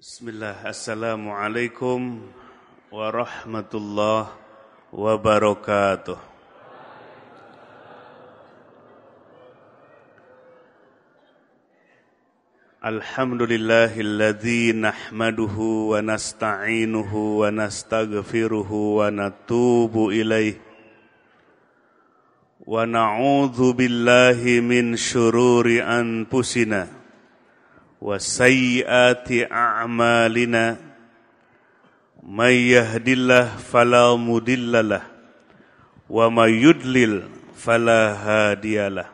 Bismillah, Assalamualaikum warahmatullahi wabarakatuh. Alhamdulillahilladzi nahmaduhu wa nasta'inuhu wa nastaghfiruhu wa natubu ilaih, wa na'udzu billahi min syururi anfusina wa sayyiati أعمالنا من يهد الله فلا مضل له ومن يضلل فلا هادي له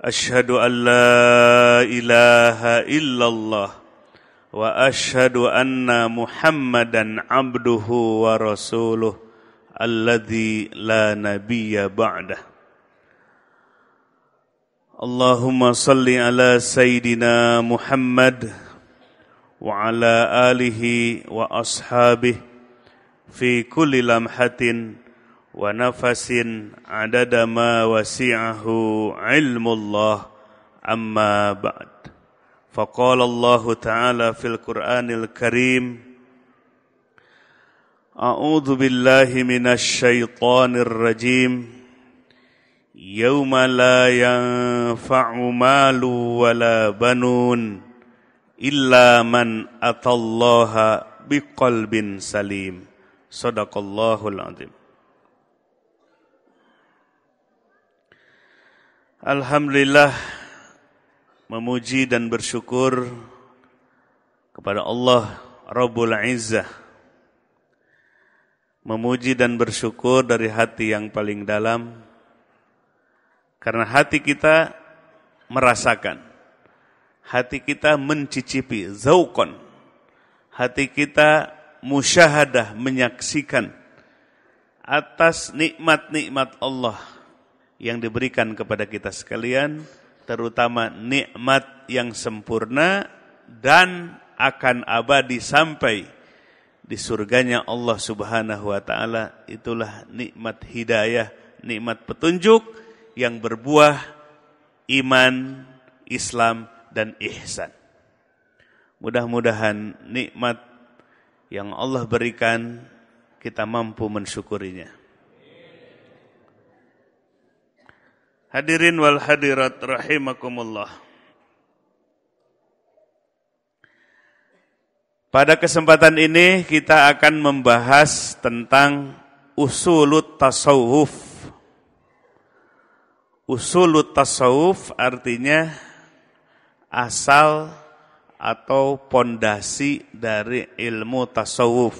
أشهد أن لا إله إلا الله وأشهد أن محمدا عبده ورسوله الذي لا نبي بعده اللهم صل على سيدنا محمد وعلى اله واصحابه في كل لمحه ونفس عدد ما وسعه علم الله اما بعد فقال الله تعالى في القران الكريم اعوذ بالله من الشيطان الرجيم يوم لا ينفع مال ولا بنون illa man atallaha biqalbin salim. Sadaqallahul azim. Alhamdulillah memuji dan bersyukur kepada Allah Rabbul Izzah. Memuji dan bersyukur dari hati yang paling dalam karena hati kita merasakan hati kita mencicipi zaukon hati kita musyahadah menyaksikan atas nikmat-nikmat Allah yang diberikan kepada kita sekalian terutama nikmat yang sempurna dan akan abadi sampai di surganya Allah Subhanahu wa taala itulah nikmat hidayah nikmat petunjuk yang berbuah iman Islam dan ihsan. Mudah-mudahan nikmat yang Allah berikan kita mampu mensyukurinya. Hadirin wal hadirat rahimakumullah. Pada kesempatan ini kita akan membahas tentang usulut tasawuf. Usulut tasawuf artinya asal atau pondasi dari ilmu tasawuf.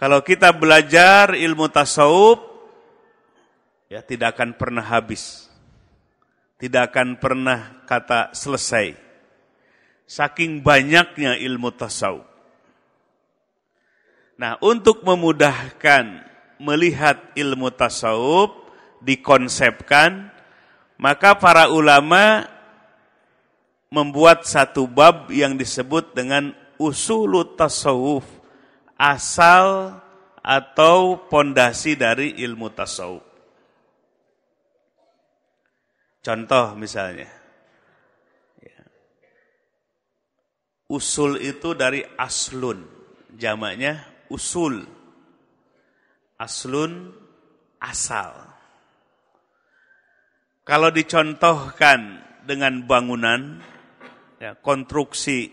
Kalau kita belajar ilmu tasawuf, ya tidak akan pernah habis. Tidak akan pernah kata selesai. Saking banyaknya ilmu tasawuf. Nah, untuk memudahkan melihat ilmu tasawuf dikonsepkan maka para ulama membuat satu bab yang disebut dengan usul tasawuf, asal atau pondasi dari ilmu tasawuf. Contoh misalnya, ya. usul itu dari aslun, jamaknya usul, aslun asal. Kalau dicontohkan dengan bangunan, ya, konstruksi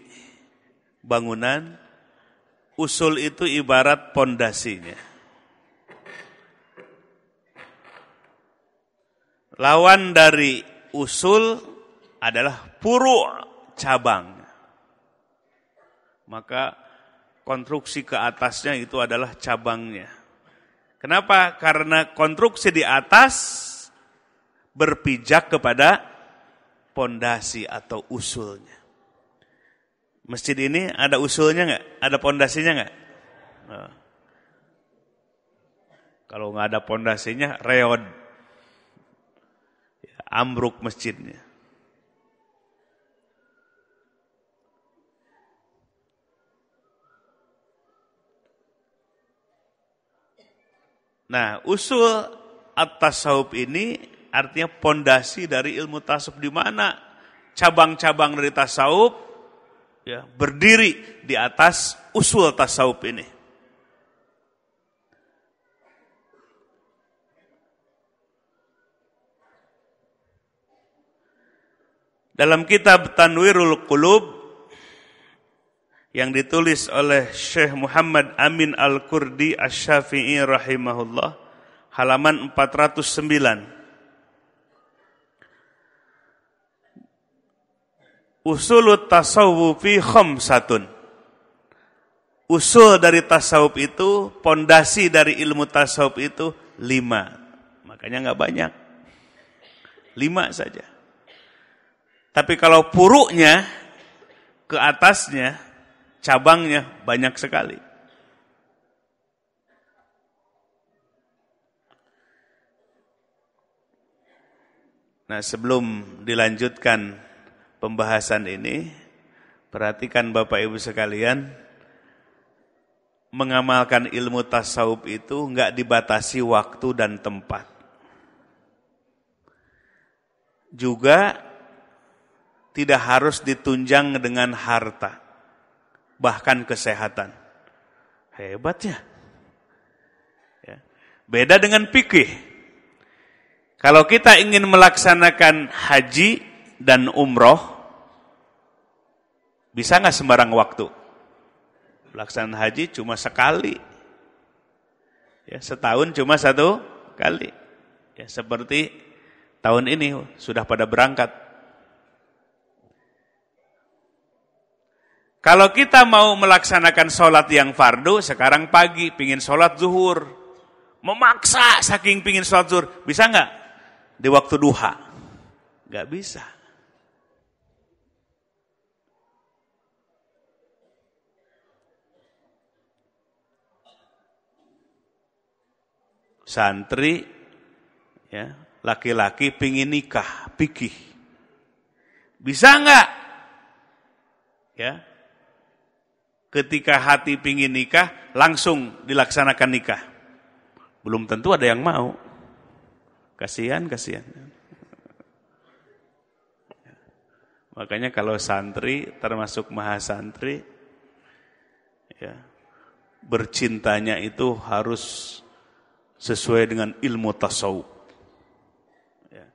bangunan, usul itu ibarat pondasinya. Lawan dari usul adalah puru cabang. Maka konstruksi ke atasnya itu adalah cabangnya. Kenapa? Karena konstruksi di atas berpijak kepada pondasi atau usulnya. Masjid ini ada usulnya nggak? Ada pondasinya nggak? Nah. Kalau nggak ada pondasinya, reod, ya, ambruk masjidnya. Nah, usul atas sahup ini artinya pondasi dari ilmu tasawuf di mana cabang-cabang dari tasawuf ya berdiri di atas usul tasawuf ini. Dalam kitab Tanwirul Qulub yang ditulis oleh Syekh Muhammad Amin Al-Kurdi Asy-Syafi'i rahimahullah halaman 409 Usulut tasawufi khomsatun. Usul dari tasawuf itu, pondasi dari ilmu tasawuf itu lima. Makanya nggak banyak. Lima saja. Tapi kalau puruknya, ke atasnya, cabangnya banyak sekali. Nah sebelum dilanjutkan pembahasan ini, perhatikan Bapak Ibu sekalian, mengamalkan ilmu tasawuf itu enggak dibatasi waktu dan tempat. Juga tidak harus ditunjang dengan harta, bahkan kesehatan. Hebatnya. Ya. Beda dengan pikir. Kalau kita ingin melaksanakan haji, dan umroh bisa nggak sembarang waktu? Pelaksanaan haji cuma sekali. Ya, setahun cuma satu kali. Ya, seperti tahun ini sudah pada berangkat. Kalau kita mau melaksanakan sholat yang fardu, sekarang pagi pingin sholat zuhur. Memaksa saking pingin sholat zuhur. Bisa nggak? Di waktu duha. Nggak bisa. santri ya laki-laki pingin nikah pikih bisa nggak ya ketika hati pingin nikah langsung dilaksanakan nikah belum tentu ada yang mau kasihan kasihan makanya kalau santri termasuk mahasantri ya bercintanya itu harus sesuai dengan ilmu tasawuf. Ya.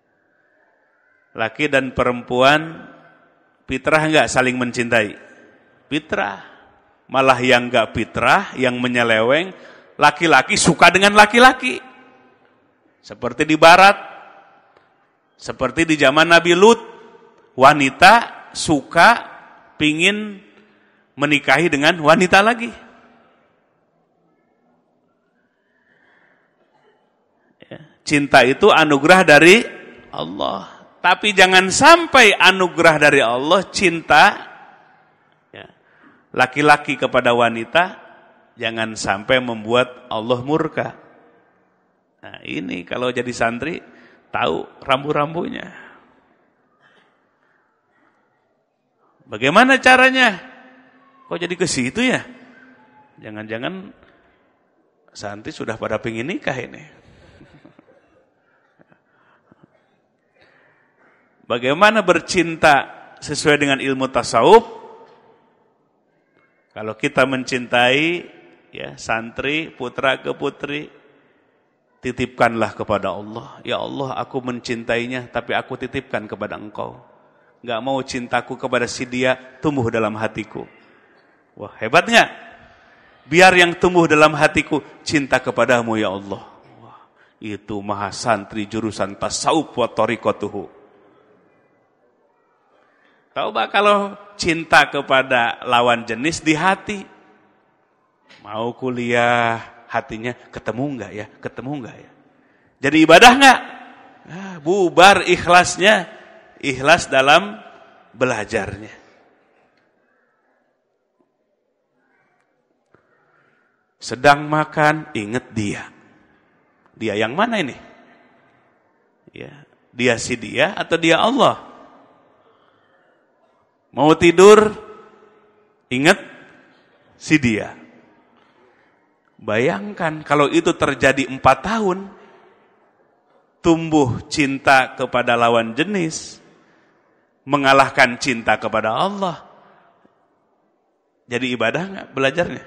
Laki dan perempuan fitrah enggak saling mencintai? Fitrah. Malah yang enggak fitrah, yang menyeleweng, laki-laki suka dengan laki-laki. Seperti di barat, seperti di zaman Nabi Lut, wanita suka pingin menikahi dengan wanita lagi. Cinta itu anugerah dari Allah. Tapi jangan sampai anugerah dari Allah cinta ya, laki-laki ya, kepada wanita jangan sampai membuat Allah murka. Nah, ini kalau jadi santri tahu rambu-rambunya. Bagaimana caranya? Kok jadi ke situ ya? Jangan-jangan santri sudah pada pingin nikah ini. Bagaimana bercinta sesuai dengan ilmu tasawuf? Kalau kita mencintai ya santri, putra ke putri, titipkanlah kepada Allah. Ya Allah, aku mencintainya tapi aku titipkan kepada Engkau. Enggak mau cintaku kepada si dia tumbuh dalam hatiku. Wah, hebatnya! Biar yang tumbuh dalam hatiku cinta kepadamu ya Allah. Wah, itu maha santri jurusan tasawuf wa tariqatuhu. Tahu Coba kalau cinta kepada lawan jenis di hati. Mau kuliah, hatinya ketemu enggak ya? Ketemu enggak ya? Jadi ibadah enggak? Nah, ya, bubar ikhlasnya, ikhlas dalam belajarnya. Sedang makan, ingat dia. Dia yang mana ini? Ya, dia si dia atau dia Allah? Mau tidur, ingat si dia. Bayangkan kalau itu terjadi empat tahun, tumbuh cinta kepada lawan jenis, mengalahkan cinta kepada Allah. Jadi ibadah nggak belajarnya?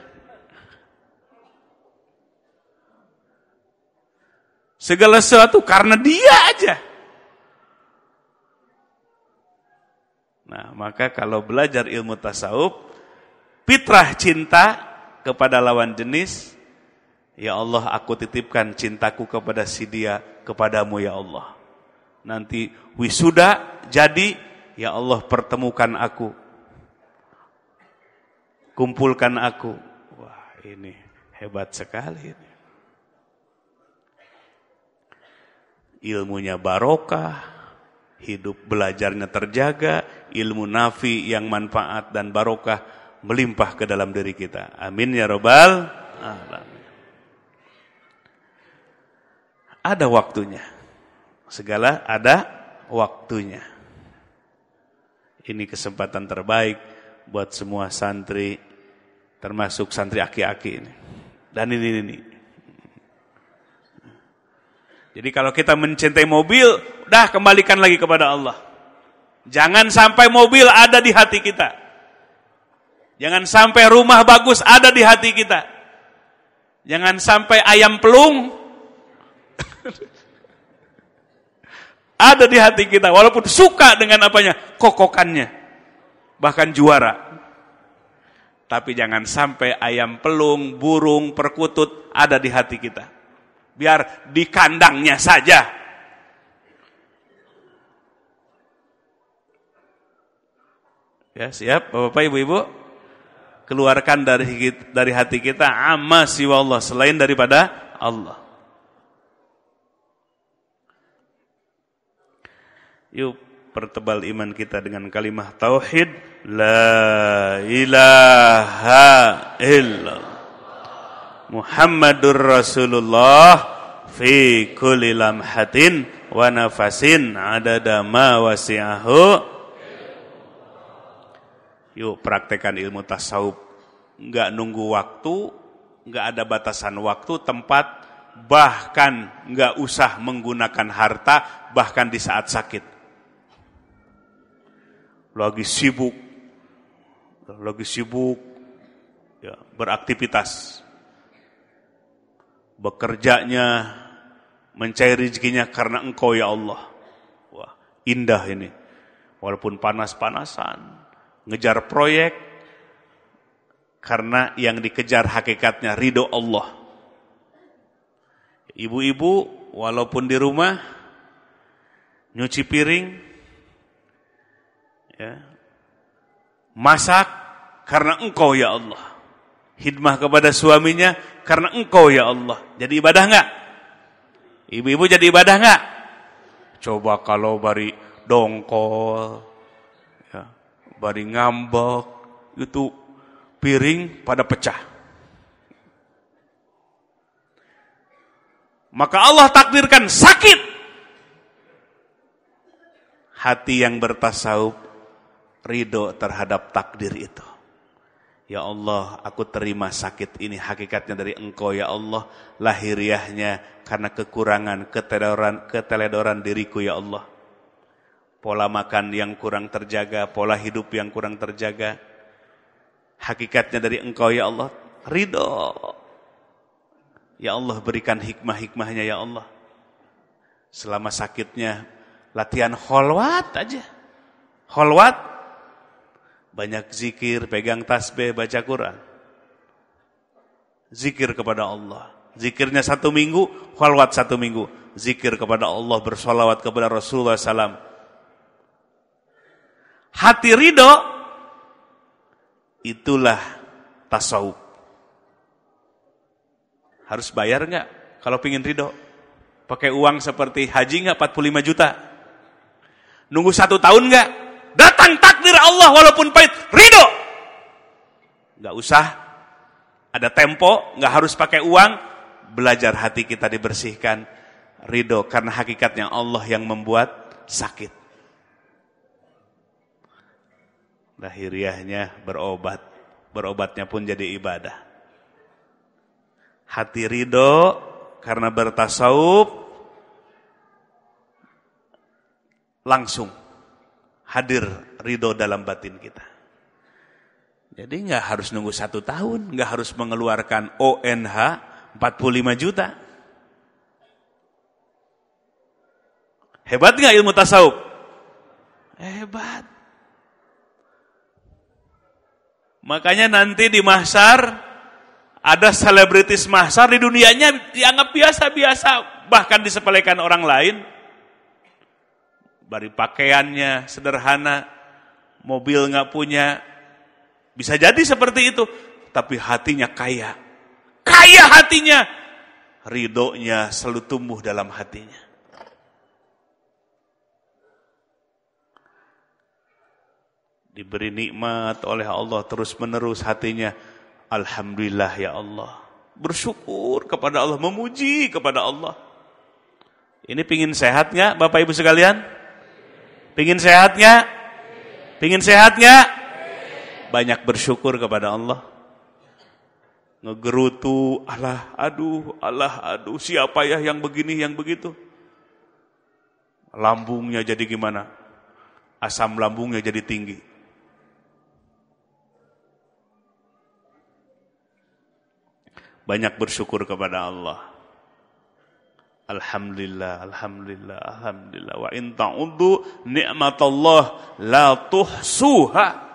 Segala sesuatu karena dia aja. Nah, maka kalau belajar ilmu tasawuf, fitrah cinta kepada lawan jenis, ya Allah aku titipkan cintaku kepada si dia, kepadamu ya Allah. Nanti wisuda jadi, ya Allah pertemukan aku. Kumpulkan aku. Wah, ini hebat sekali ini. Ilmunya barokah, hidup belajarnya terjaga, ilmu nafi yang manfaat dan barokah melimpah ke dalam diri kita. Amin ya robbal alamin. Ada waktunya. Segala ada waktunya. Ini kesempatan terbaik buat semua santri termasuk santri aki-aki ini. Dan ini ini. Jadi kalau kita mencintai mobil, dah kembalikan lagi kepada Allah. Jangan sampai mobil ada di hati kita. Jangan sampai rumah bagus ada di hati kita. Jangan sampai ayam pelung ada di hati kita. Walaupun suka dengan apanya, kokokannya. Bahkan juara. Tapi jangan sampai ayam pelung, burung, perkutut ada di hati kita. Biar di kandangnya saja Ya, siap Bapak Ibu Ibu? Keluarkan dari dari hati kita amma siwa Allah selain daripada Allah. Yuk pertebal iman kita dengan kalimat tauhid la ilaha illallah Muhammadur Rasulullah fi kulli lamhatin wa nafasin adada ma wasi'ahu Yuk praktekan ilmu tasawuf. Enggak nunggu waktu, enggak ada batasan waktu, tempat, bahkan enggak usah menggunakan harta, bahkan di saat sakit. Lagi sibuk, lagi sibuk, ya, beraktivitas. Bekerjanya, mencari rezekinya karena engkau ya Allah. Wah, indah ini. Walaupun panas-panasan, ngejar proyek karena yang dikejar hakikatnya ridho Allah. Ibu-ibu walaupun di rumah nyuci piring ya, masak karena engkau ya Allah. Hidmah kepada suaminya karena engkau ya Allah. Jadi ibadah enggak? Ibu-ibu jadi ibadah enggak? Coba kalau bari dongkol bari ngambek, itu piring pada pecah. Maka Allah takdirkan sakit. Hati yang bertasawuf ridho terhadap takdir itu. Ya Allah, aku terima sakit ini hakikatnya dari engkau ya Allah. Lahiriahnya karena kekurangan, keteledoran, keteledoran diriku ya Allah pola makan yang kurang terjaga, pola hidup yang kurang terjaga. Hakikatnya dari engkau ya Allah, ridho. Ya Allah berikan hikmah-hikmahnya ya Allah. Selama sakitnya latihan holwat aja. Holwat, banyak zikir, pegang tasbih, baca Quran. Zikir kepada Allah. Zikirnya satu minggu, holwat satu minggu. Zikir kepada Allah, bersolawat kepada Rasulullah SAW hati ridho, itulah tasawuf. Harus bayar nggak kalau pingin ridho? Pakai uang seperti haji nggak 45 juta? Nunggu satu tahun nggak? Datang takdir Allah walaupun pahit, ridho. Nggak usah, ada tempo, nggak harus pakai uang, belajar hati kita dibersihkan. Ridho, karena hakikatnya Allah yang membuat sakit. lahiriahnya berobat. Berobatnya pun jadi ibadah. Hati ridho karena bertasawuf langsung hadir ridho dalam batin kita. Jadi nggak harus nunggu satu tahun, nggak harus mengeluarkan ONH 45 juta. Hebat nggak ilmu tasawuf? Hebat. Makanya nanti di mahsar ada selebritis mahsar di dunianya dianggap biasa-biasa, bahkan disepelekan orang lain. Bari pakaiannya sederhana, mobil nggak punya, bisa jadi seperti itu. Tapi hatinya kaya, kaya hatinya, ridonya selalu tumbuh dalam hatinya. diberi nikmat oleh Allah terus-menerus hatinya alhamdulillah ya Allah bersyukur kepada Allah memuji kepada Allah ini pingin sehat nggak Bapak Ibu sekalian pingin sehat nggak pingin sehat nggak banyak bersyukur kepada Allah ngegerutu Allah aduh Allah aduh siapa ya yang begini yang begitu lambungnya jadi gimana asam lambungnya jadi tinggi banyak bersyukur kepada Allah. Alhamdulillah, alhamdulillah, alhamdulillah. Wa in ta'udhu ni'matallah la tuhsuha.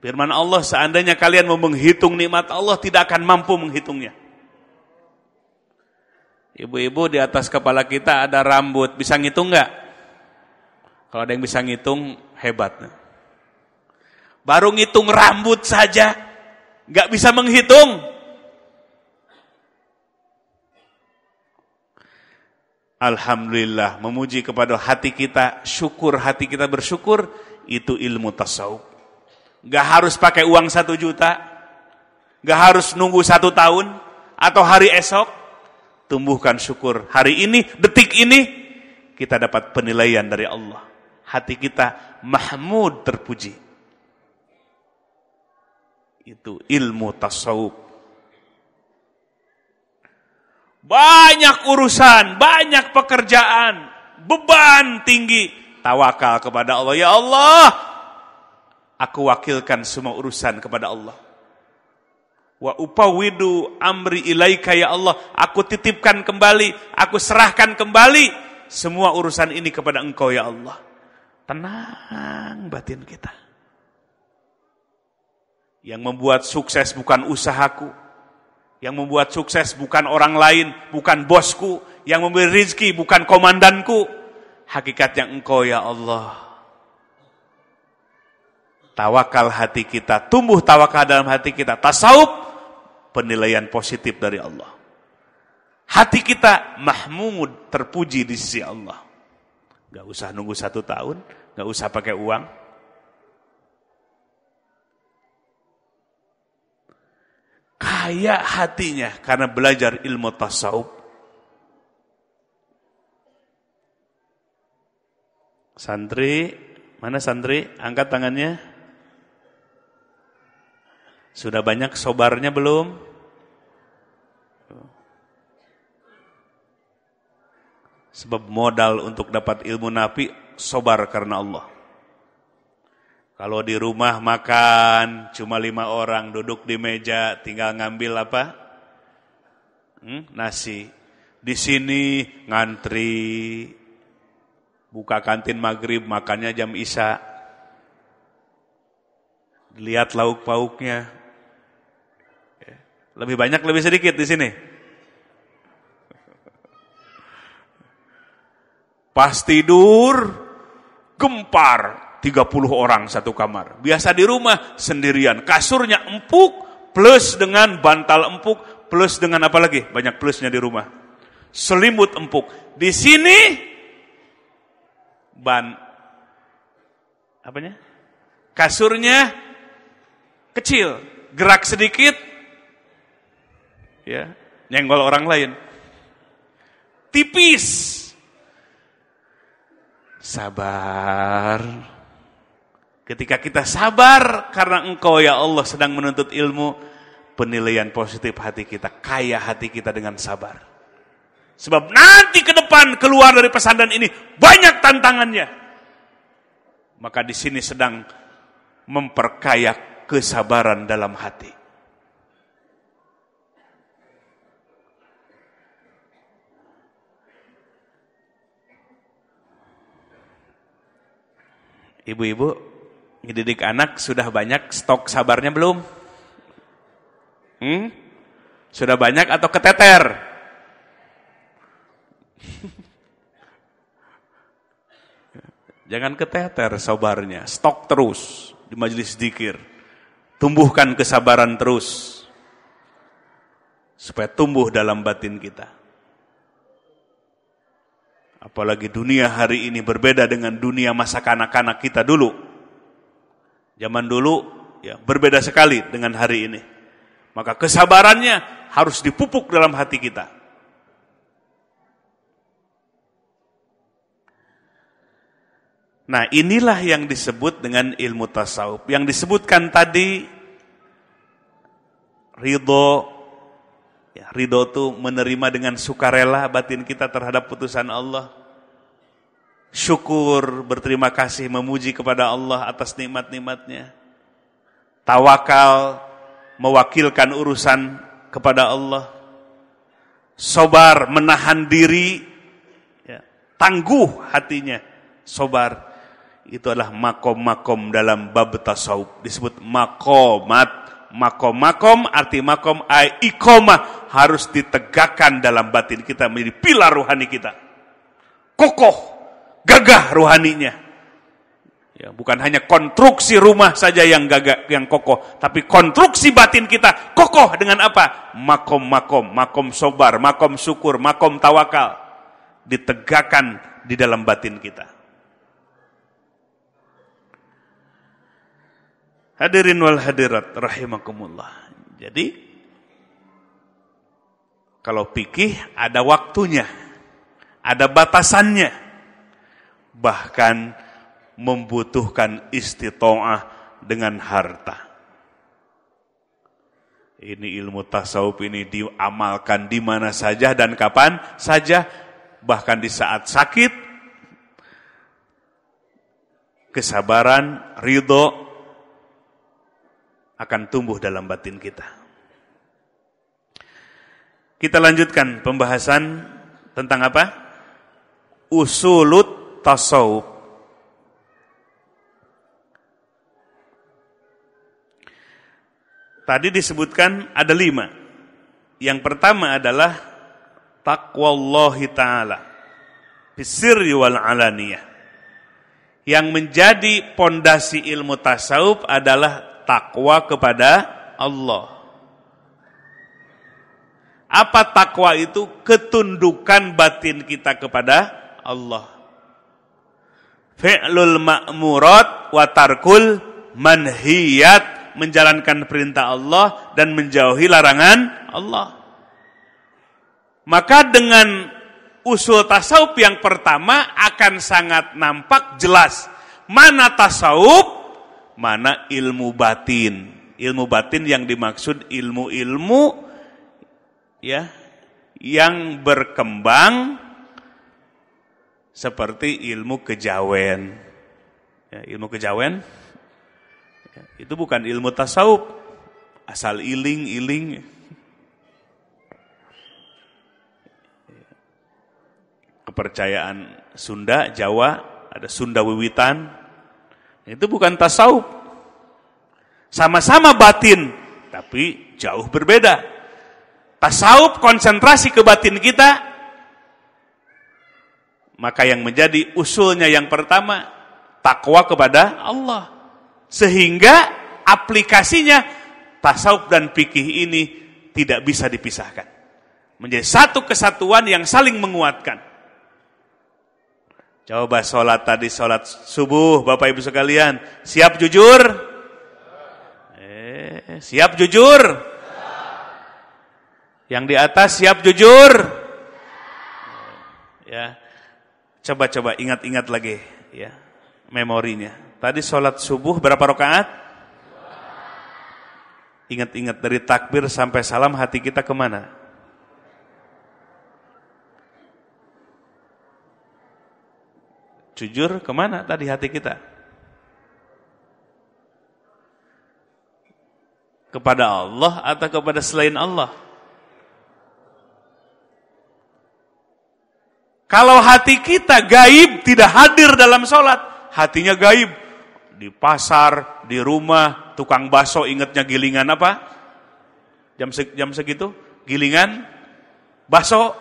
Firman Allah seandainya kalian mau menghitung nikmat Allah tidak akan mampu menghitungnya. Ibu-ibu di atas kepala kita ada rambut, bisa ngitung enggak? Kalau ada yang bisa ngitung hebat. Baru ngitung rambut saja nggak bisa menghitung. Alhamdulillah, memuji kepada hati kita, syukur hati kita bersyukur, itu ilmu tasawuf. Gak harus pakai uang satu juta, gak harus nunggu satu tahun, atau hari esok, tumbuhkan syukur. Hari ini, detik ini, kita dapat penilaian dari Allah. Hati kita mahmud terpuji. Itu ilmu tasawuf. Banyak urusan, banyak pekerjaan, beban tinggi. Tawakal kepada Allah. Ya Allah, aku wakilkan semua urusan kepada Allah. Wa upawidu amri ilaika ya Allah. Aku titipkan kembali, aku serahkan kembali semua urusan ini kepada engkau ya Allah. Tenang batin kita. Yang membuat sukses bukan usahaku. Yang membuat sukses bukan orang lain, bukan bosku. Yang memberi rizki bukan komandanku. Hakikatnya engkau ya Allah. Tawakal hati kita, tumbuh tawakal dalam hati kita. Tasawuf, penilaian positif dari Allah. Hati kita mahmud, terpuji di sisi Allah. Gak usah nunggu satu tahun, gak usah pakai uang, kaya hatinya karena belajar ilmu tasawuf. Santri, mana santri? Angkat tangannya. Sudah banyak sobarnya belum? Sebab modal untuk dapat ilmu nafi sobar karena Allah. Kalau di rumah makan cuma lima orang duduk di meja tinggal ngambil apa? Hmm, nasi. Di sini ngantri. Buka kantin maghrib makannya jam isya. Lihat lauk pauknya. Ya. Lebih banyak lebih sedikit di sini. Pas tidur gempar 30 orang satu kamar. Biasa di rumah sendirian. Kasurnya empuk plus dengan bantal empuk plus dengan apa lagi? Banyak plusnya di rumah. Selimut empuk. Di sini ban apanya? Kasurnya kecil, gerak sedikit ya, nyenggol orang lain. Tipis. Sabar Ketika kita sabar karena engkau ya Allah sedang menuntut ilmu, penilaian positif hati kita, kaya hati kita dengan sabar. Sebab nanti ke depan keluar dari pesantren ini banyak tantangannya. Maka di sini sedang memperkaya kesabaran dalam hati. Ibu-ibu, ngedidik anak sudah banyak stok sabarnya belum? Hmm? Sudah banyak atau keteter? Jangan keteter sabarnya, stok terus di majelis zikir. Tumbuhkan kesabaran terus. Supaya tumbuh dalam batin kita. Apalagi dunia hari ini berbeda dengan dunia masa kanak-kanak kita dulu Zaman dulu ya berbeda sekali dengan hari ini. Maka kesabarannya harus dipupuk dalam hati kita. Nah inilah yang disebut dengan ilmu tasawuf. Yang disebutkan tadi, ridho, ya, ridho itu menerima dengan sukarela batin kita terhadap putusan Allah syukur, berterima kasih, memuji kepada Allah atas nikmat-nikmatnya. Tawakal, mewakilkan urusan kepada Allah. Sobar, menahan diri, ya, tangguh hatinya. Sobar, itu adalah makom-makom dalam bab tasawuf. Disebut makomat. Makom-makom arti makom ikomah harus ditegakkan dalam batin kita menjadi pilar rohani kita. Kokoh gagah rohaninya. Ya, bukan hanya konstruksi rumah saja yang gagah, yang kokoh, tapi konstruksi batin kita kokoh dengan apa? Makom-makom, makom sobar, makom syukur, makom tawakal ditegakkan di dalam batin kita. Hadirin wal hadirat rahimakumullah. Jadi kalau pikih ada waktunya, ada batasannya bahkan membutuhkan istitoah dengan harta. Ini ilmu tasawuf ini diamalkan di mana saja dan kapan saja, bahkan di saat sakit, kesabaran, ridho akan tumbuh dalam batin kita. Kita lanjutkan pembahasan tentang apa? Usulut tasawuf. Tadi disebutkan ada lima. Yang pertama adalah Allah ta'ala. Bisirri wal alaniyah. Yang menjadi pondasi ilmu tasawuf adalah takwa kepada Allah. Apa takwa itu? Ketundukan batin kita kepada Allah fi'lul ma'murat wa tarkul manhiyat menjalankan perintah Allah dan menjauhi larangan Allah. Maka dengan usul tasawuf yang pertama akan sangat nampak jelas mana tasawuf, mana ilmu batin. Ilmu batin yang dimaksud ilmu-ilmu ya yang berkembang seperti ilmu kejawen. Ya, ilmu kejawen ya, itu bukan ilmu tasawuf asal iling-iling. Kepercayaan Sunda, Jawa, ada Sunda Wiwitan. Itu bukan tasawuf. Sama-sama batin, tapi jauh berbeda. Tasawuf konsentrasi ke batin kita maka yang menjadi usulnya yang pertama, takwa kepada Allah. Sehingga aplikasinya tasawuf dan pikih ini tidak bisa dipisahkan. Menjadi satu kesatuan yang saling menguatkan. Coba sholat tadi, sholat subuh, Bapak Ibu sekalian. Siap jujur? Eh, siap jujur? Yang di atas siap jujur? Ya. Coba-coba ingat-ingat lagi ya memorinya. Tadi sholat subuh berapa rakaat? Ingat-ingat dari takbir sampai salam hati kita kemana? Jujur kemana tadi hati kita? Kepada Allah atau kepada selain Allah? Kalau hati kita gaib, tidak hadir dalam sholat, hatinya gaib. Di pasar, di rumah, tukang baso ingatnya gilingan apa? Jam, se jam segitu? Gilingan? Baso?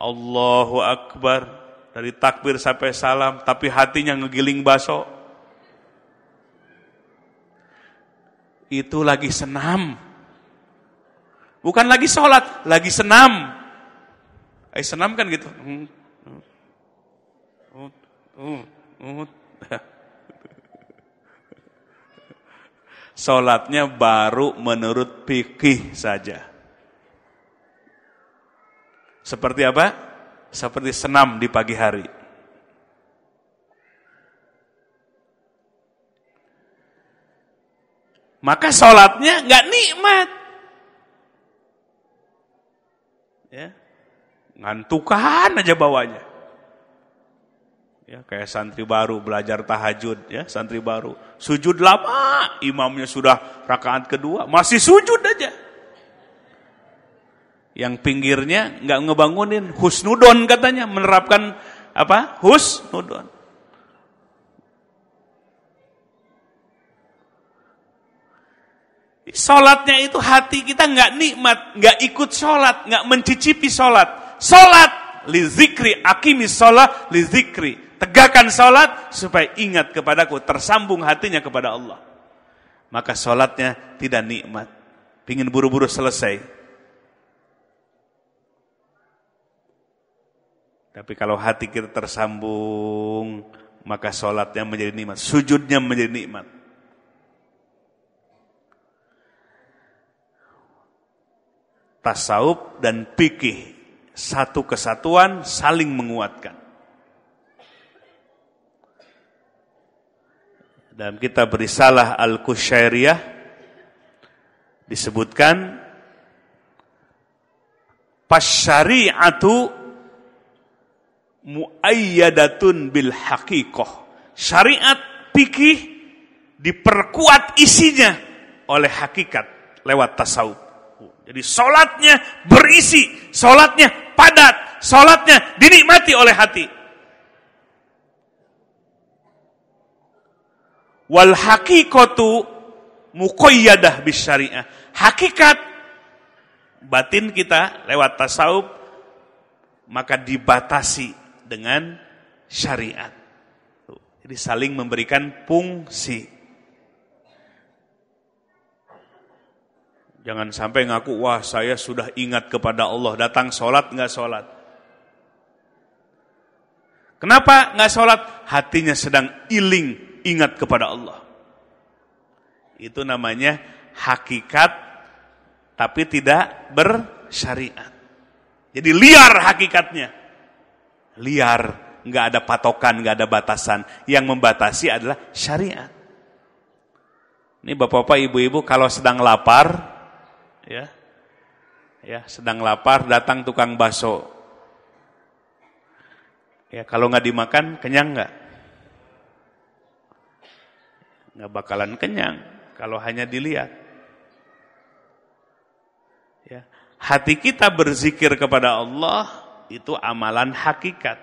Allahu Akbar. Dari takbir sampai salam, tapi hatinya ngegiling baso. Itu lagi senam. Bukan lagi sholat, lagi senam senam kan gitu. Hmm. Sholatnya baru menurut fikih saja. Seperti apa? Seperti senam di pagi hari. Maka sholatnya nggak nikmat. Ya ngantukan aja bawanya. Ya, kayak santri baru belajar tahajud ya, santri baru. Sujud lama, imamnya sudah rakaat kedua, masih sujud aja. Yang pinggirnya nggak ngebangunin husnudon katanya, menerapkan apa? Husnudon. Sholatnya itu hati kita nggak nikmat, nggak ikut sholat, nggak mencicipi sholat. Solat lizikri, akimi solat lizikri. Tegakkan solat supaya ingat kepadaku, tersambung hatinya kepada Allah. Maka solatnya tidak nikmat. Pingin buru-buru selesai. Tapi kalau hati kita tersambung, maka solatnya menjadi nikmat. Sujudnya menjadi nikmat. Tasawuf dan pikih satu kesatuan saling menguatkan. Dalam kita Risalah al qushairiyah disebutkan pasyari'atu muayyadatun bil haqiqah. Syariat fikih diperkuat isinya oleh hakikat lewat tasawuf. Jadi solatnya berisi, solatnya padat, sholatnya dinikmati oleh hati. Wal hakikatu mukoyadah bis syariah. Hakikat batin kita lewat tasawuf maka dibatasi dengan syariat. Jadi saling memberikan fungsi. Jangan sampai ngaku, wah saya sudah ingat kepada Allah, datang sholat nggak sholat. Kenapa nggak sholat? Hatinya sedang iling ingat kepada Allah. Itu namanya hakikat tapi tidak bersyariat. Jadi liar hakikatnya. Liar, nggak ada patokan, nggak ada batasan. Yang membatasi adalah syariat. Ini bapak-bapak, ibu-ibu kalau sedang lapar, ya. Ya, sedang lapar datang tukang baso. Ya, kalau nggak dimakan kenyang nggak? Nggak bakalan kenyang kalau hanya dilihat. Ya, hati kita berzikir kepada Allah itu amalan hakikat.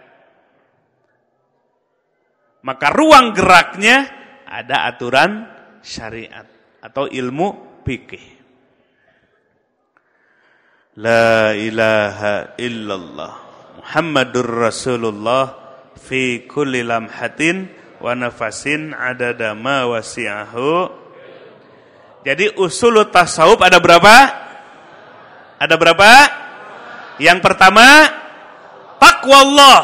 Maka ruang geraknya ada aturan syariat atau ilmu fikih. La ilaha illallah Muhammadur Rasulullah Fi kulli lamhatin Wa nafasin adadama wasi'ahu Jadi usul tasawuf ada berapa? Ada berapa? Yang pertama Takwa Allah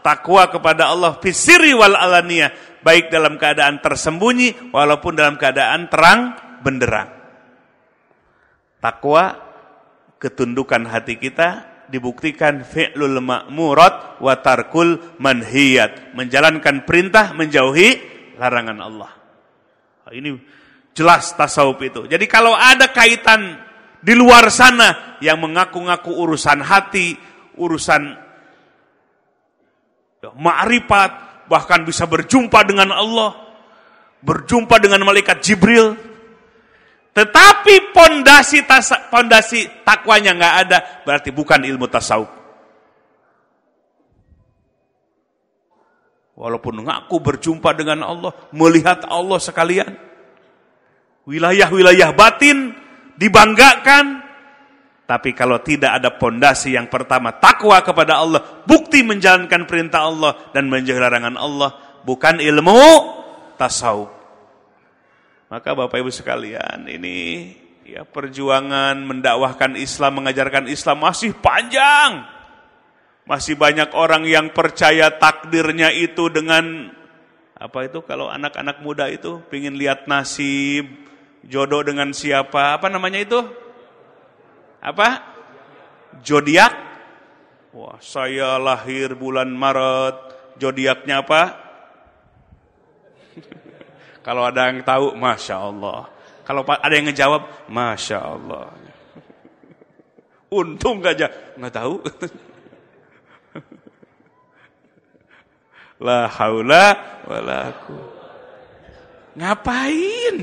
Takwa kepada Allah Fisiri wal alaniyah Baik dalam keadaan tersembunyi Walaupun dalam keadaan terang benderang Takwa ketundukan hati kita dibuktikan fi'lul ma'murat wa tarkul manhiyat. Menjalankan perintah, menjauhi larangan Allah. Nah, ini jelas tasawuf itu. Jadi kalau ada kaitan di luar sana yang mengaku-ngaku urusan hati, urusan ya, ma'rifat, bahkan bisa berjumpa dengan Allah, berjumpa dengan malaikat Jibril, tetapi pondasi pondasi takwanya nggak ada, berarti bukan ilmu tasawuf. Walaupun ngaku berjumpa dengan Allah, melihat Allah sekalian. Wilayah-wilayah batin dibanggakan, tapi kalau tidak ada pondasi yang pertama takwa kepada Allah, bukti menjalankan perintah Allah dan menjauhi larangan Allah, bukan ilmu tasawuf. Maka Bapak Ibu sekalian, ini ya perjuangan mendakwahkan Islam, mengajarkan Islam masih panjang. Masih banyak orang yang percaya takdirnya itu dengan apa itu kalau anak-anak muda itu pingin lihat nasib, jodoh dengan siapa, apa namanya itu? Apa? Zodiak. Wah, saya lahir bulan Maret. Zodiaknya apa? Kalau ada yang tahu, Masya Allah. Kalau ada yang ngejawab, Masya Allah. Untung aja, nggak tahu. La haula walaku. Ngapain?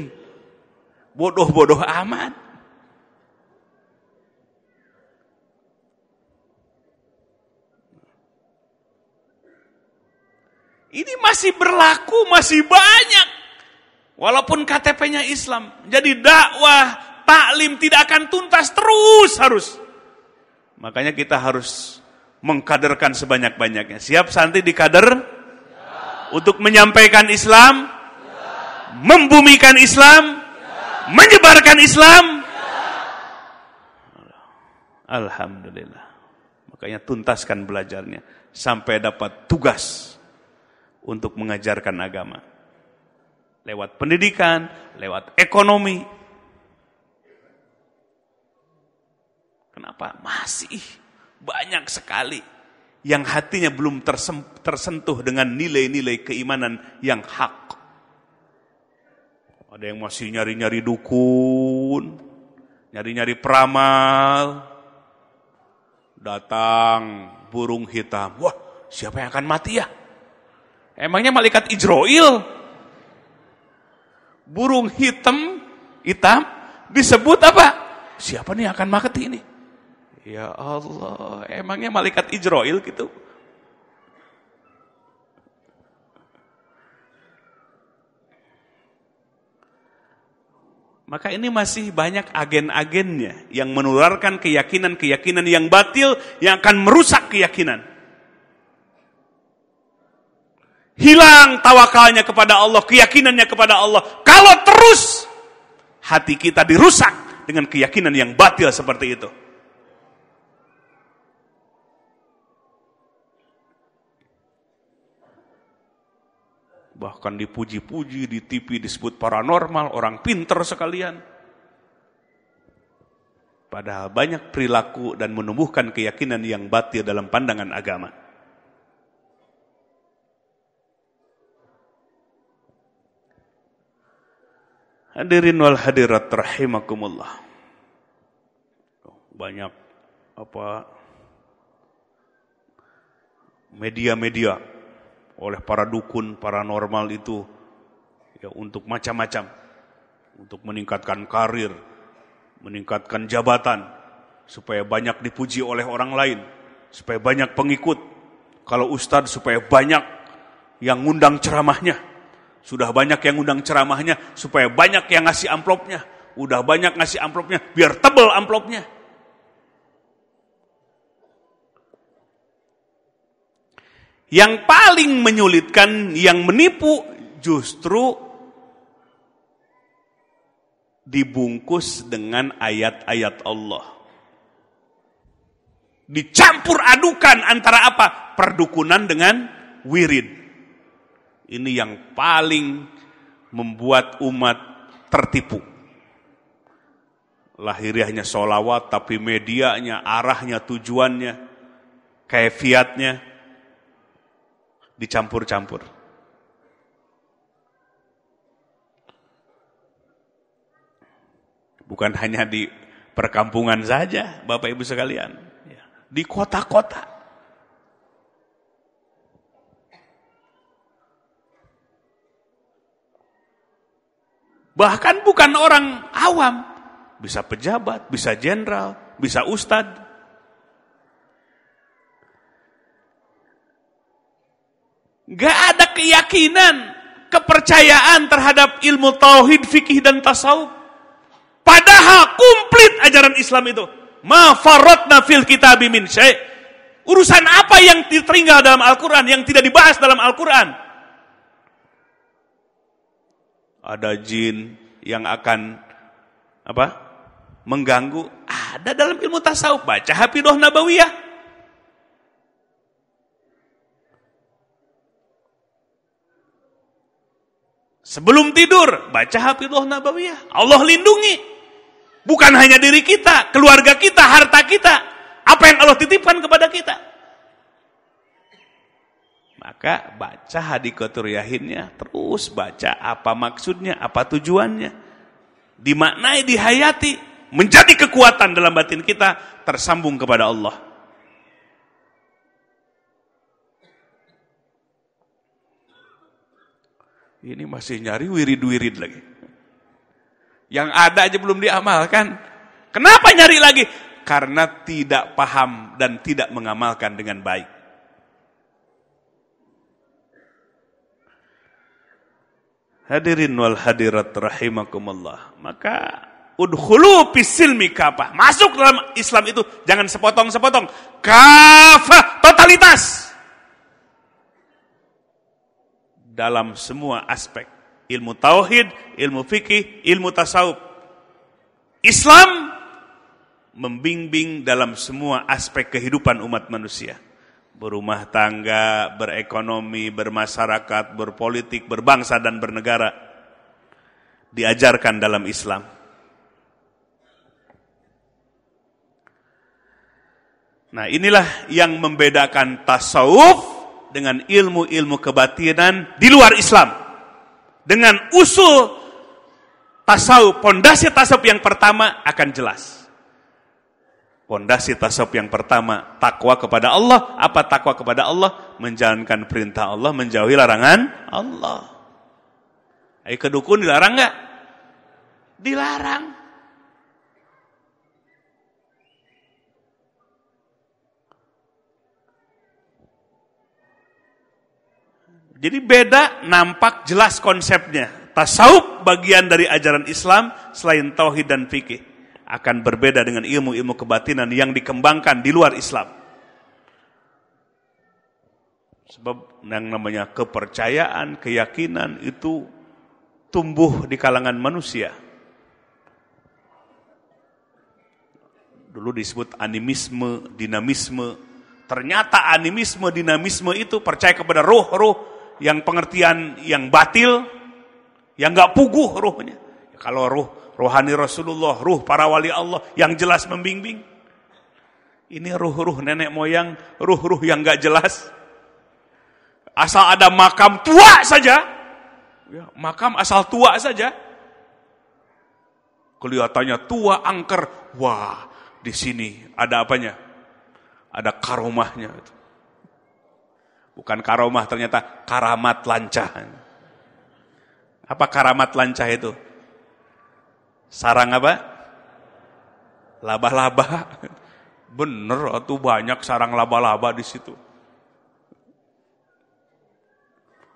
Bodoh-bodoh amat. Ini masih berlaku, masih banyak Walaupun KTP-nya Islam. Jadi dakwah, taklim tidak akan tuntas terus harus. Makanya kita harus mengkaderkan sebanyak banyaknya Siap santri dikader? Ya. Untuk menyampaikan Islam? Ya. Membumikan Islam? Ya. Menyebarkan Islam? Alhamdulillah. Makanya tuntaskan belajarnya. Sampai dapat tugas untuk mengajarkan agama lewat pendidikan, lewat ekonomi. Kenapa? Masih banyak sekali yang hatinya belum tersentuh dengan nilai-nilai keimanan yang hak. Ada yang masih nyari-nyari dukun, nyari-nyari peramal, datang burung hitam. Wah, siapa yang akan mati ya? Emangnya malaikat Israel? burung hitam, hitam, disebut apa? Siapa nih akan mati ini? Ya Allah, emangnya malaikat Ijroil gitu? Maka ini masih banyak agen-agennya yang menularkan keyakinan-keyakinan yang batil yang akan merusak keyakinan hilang tawakalnya kepada Allah, keyakinannya kepada Allah. Kalau terus hati kita dirusak dengan keyakinan yang batil seperti itu. Bahkan dipuji-puji, di TV disebut paranormal, orang pinter sekalian. Padahal banyak perilaku dan menumbuhkan keyakinan yang batil dalam pandangan agama. Hadirin wal hadirat rahimakumullah. Banyak apa media-media oleh para dukun paranormal itu ya untuk macam-macam untuk meningkatkan karir, meningkatkan jabatan supaya banyak dipuji oleh orang lain, supaya banyak pengikut. Kalau ustadz supaya banyak yang ngundang ceramahnya sudah banyak yang undang ceramahnya supaya banyak yang ngasih amplopnya. Udah banyak ngasih amplopnya biar tebel amplopnya. Yang paling menyulitkan, yang menipu justru dibungkus dengan ayat-ayat Allah. Dicampur adukan antara apa? Perdukunan dengan wirid. Ini yang paling membuat umat tertipu. Lahiriahnya sholawat, tapi medianya, arahnya, tujuannya, kefiatnya dicampur-campur. Bukan hanya di perkampungan saja, Bapak Ibu sekalian, ya, di kota-kota. Bahkan bukan orang awam, bisa pejabat, bisa jenderal, bisa ustad Gak ada keyakinan, kepercayaan terhadap ilmu tauhid, fikih dan tasawuf. Padahal komplit ajaran Islam itu. Ma faratna fil kitabi min syai'. Urusan apa yang diteringgal dalam Al-Qur'an yang tidak dibahas dalam Al-Qur'an? ada jin yang akan apa? mengganggu. Ada dalam ilmu tasawuf. Baca hafidoh Nabawiyah. Sebelum tidur, baca hafidoh Nabawiyah. Allah lindungi. Bukan hanya diri kita, keluarga kita, harta kita. Apa yang Allah titipkan kepada kita. Maka baca hadikotur yahinnya, terus baca apa maksudnya, apa tujuannya. Dimaknai, dihayati, menjadi kekuatan dalam batin kita, tersambung kepada Allah. Ini masih nyari wirid-wirid lagi. Yang ada aja belum diamalkan. Kenapa nyari lagi? Karena tidak paham dan tidak mengamalkan dengan baik. Hadirin wal hadirat rahimakumullah. Maka udhulu pisilmi kafah. Masuk dalam Islam itu jangan sepotong-sepotong. Kafah totalitas. Dalam semua aspek. Ilmu tauhid, ilmu fikih, ilmu tasawuf. Islam membimbing dalam semua aspek kehidupan umat manusia berumah tangga, berekonomi, bermasyarakat, berpolitik, berbangsa dan bernegara diajarkan dalam Islam. Nah, inilah yang membedakan tasawuf dengan ilmu-ilmu kebatinan di luar Islam. Dengan usul tasawuf, pondasi tasawuf yang pertama akan jelas. Pondasi tasawuf yang pertama, takwa kepada Allah. Apa takwa kepada Allah? Menjalankan perintah Allah, menjauhi larangan Allah. Ayo ke dukun dilarang nggak? Dilarang. Jadi beda nampak jelas konsepnya. Tasawuf bagian dari ajaran Islam selain tauhid dan fikih akan berbeda dengan ilmu-ilmu kebatinan yang dikembangkan di luar Islam. Sebab yang namanya kepercayaan, keyakinan itu tumbuh di kalangan manusia. Dulu disebut animisme, dinamisme. Ternyata animisme, dinamisme itu percaya kepada roh-roh yang pengertian yang batil, yang gak puguh rohnya. Kalau roh rohani Rasulullah, ruh para wali Allah yang jelas membimbing. Ini ruh-ruh nenek moyang, ruh-ruh yang gak jelas. Asal ada makam tua saja. Ya, makam asal tua saja. Kelihatannya tua, angker. Wah, di sini ada apanya? Ada karomahnya. Bukan karomah, ternyata karamat lancah. Apa karamat lancah itu? sarang apa? Laba-laba. Bener tuh banyak sarang laba-laba di situ.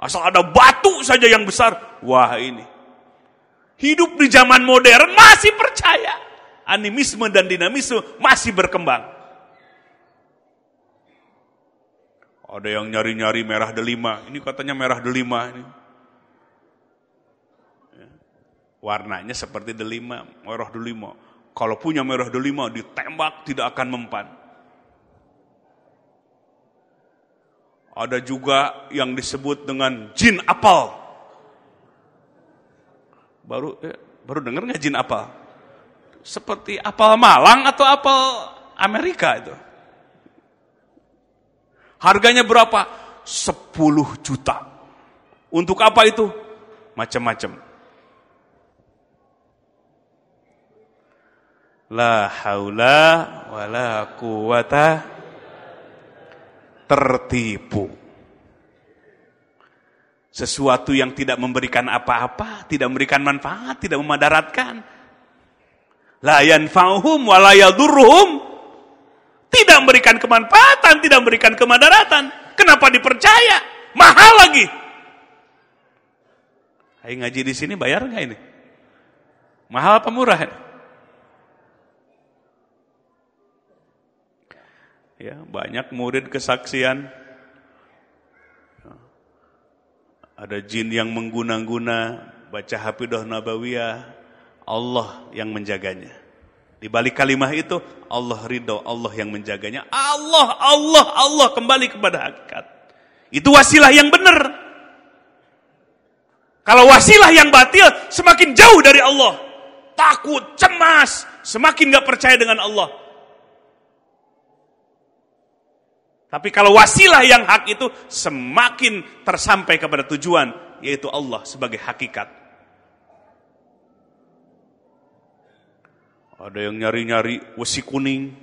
Asal ada batu saja yang besar, wah ini. Hidup di zaman modern masih percaya. Animisme dan dinamisme masih berkembang. Ada yang nyari-nyari merah delima. Ini katanya merah delima ini. Warnanya seperti delima, merah delima. Kalau punya merah delima ditembak tidak akan mempan. Ada juga yang disebut dengan jin Apel. Baru eh, baru dengar nggak jin Apel. Seperti Apel Malang atau Apel Amerika itu. Harganya berapa? 10 juta. Untuk apa itu? Macam-macam. La haula wala quwata tertipu. Sesuatu yang tidak memberikan apa-apa, tidak memberikan manfaat, tidak memadaratkan. La yanfa'uhum wa la yadurruhum. Tidak memberikan kemanfaatan, tidak memberikan kemadaratan. Kenapa dipercaya? Mahal lagi. Ayo ngaji di sini bayar nggak ini? Mahal apa murah? Ini? ya banyak murid kesaksian ada jin yang mengguna-guna baca hafidah nabawiyah Allah yang menjaganya di balik kalimah itu Allah ridho Allah yang menjaganya Allah Allah Allah kembali kepada hakikat itu wasilah yang benar kalau wasilah yang batil semakin jauh dari Allah takut cemas semakin nggak percaya dengan Allah Tapi kalau wasilah yang hak itu semakin tersampai kepada tujuan, yaitu Allah sebagai hakikat. Ada yang nyari-nyari wesi kuning,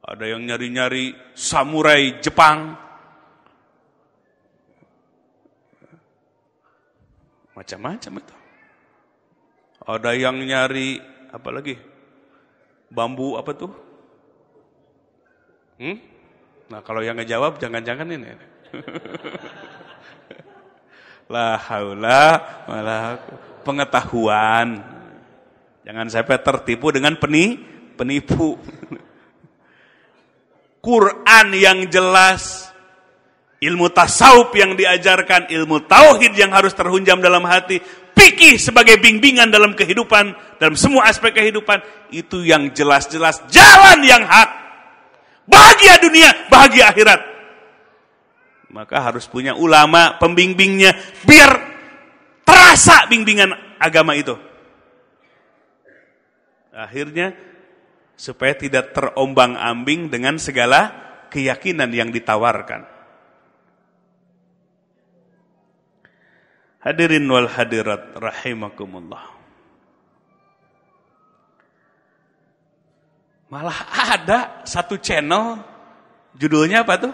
ada yang nyari-nyari samurai Jepang, macam-macam itu. Ada yang nyari apa lagi? Bambu apa tuh? Hmm? Nah kalau yang ngejawab jangan-jangan ini. La haula pengetahuan. Jangan sampai tertipu dengan peni, penipu. Quran yang jelas, ilmu tasawuf yang diajarkan, ilmu tauhid yang harus terhunjam dalam hati, pikih sebagai bimbingan dalam kehidupan, dalam semua aspek kehidupan, itu yang jelas-jelas jalan yang hak. Bahagia dunia, bahagia akhirat. Maka harus punya ulama, pembimbingnya, biar terasa bimbingan agama itu. Akhirnya, supaya tidak terombang-ambing dengan segala keyakinan yang ditawarkan. Hadirin wal hadirat rahimakumullah. Malah ada satu channel judulnya apa tuh?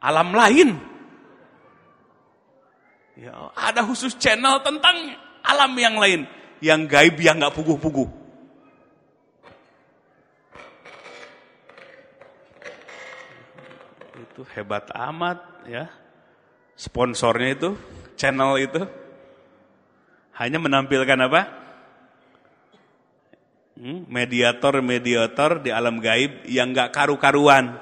Alam lain. Ya, ada khusus channel tentang alam yang lain, yang gaib yang nggak puguh-puguh. Itu hebat amat ya. Sponsornya itu, channel itu hanya menampilkan apa? mediator-mediator hmm? di alam gaib yang gak karu-karuan.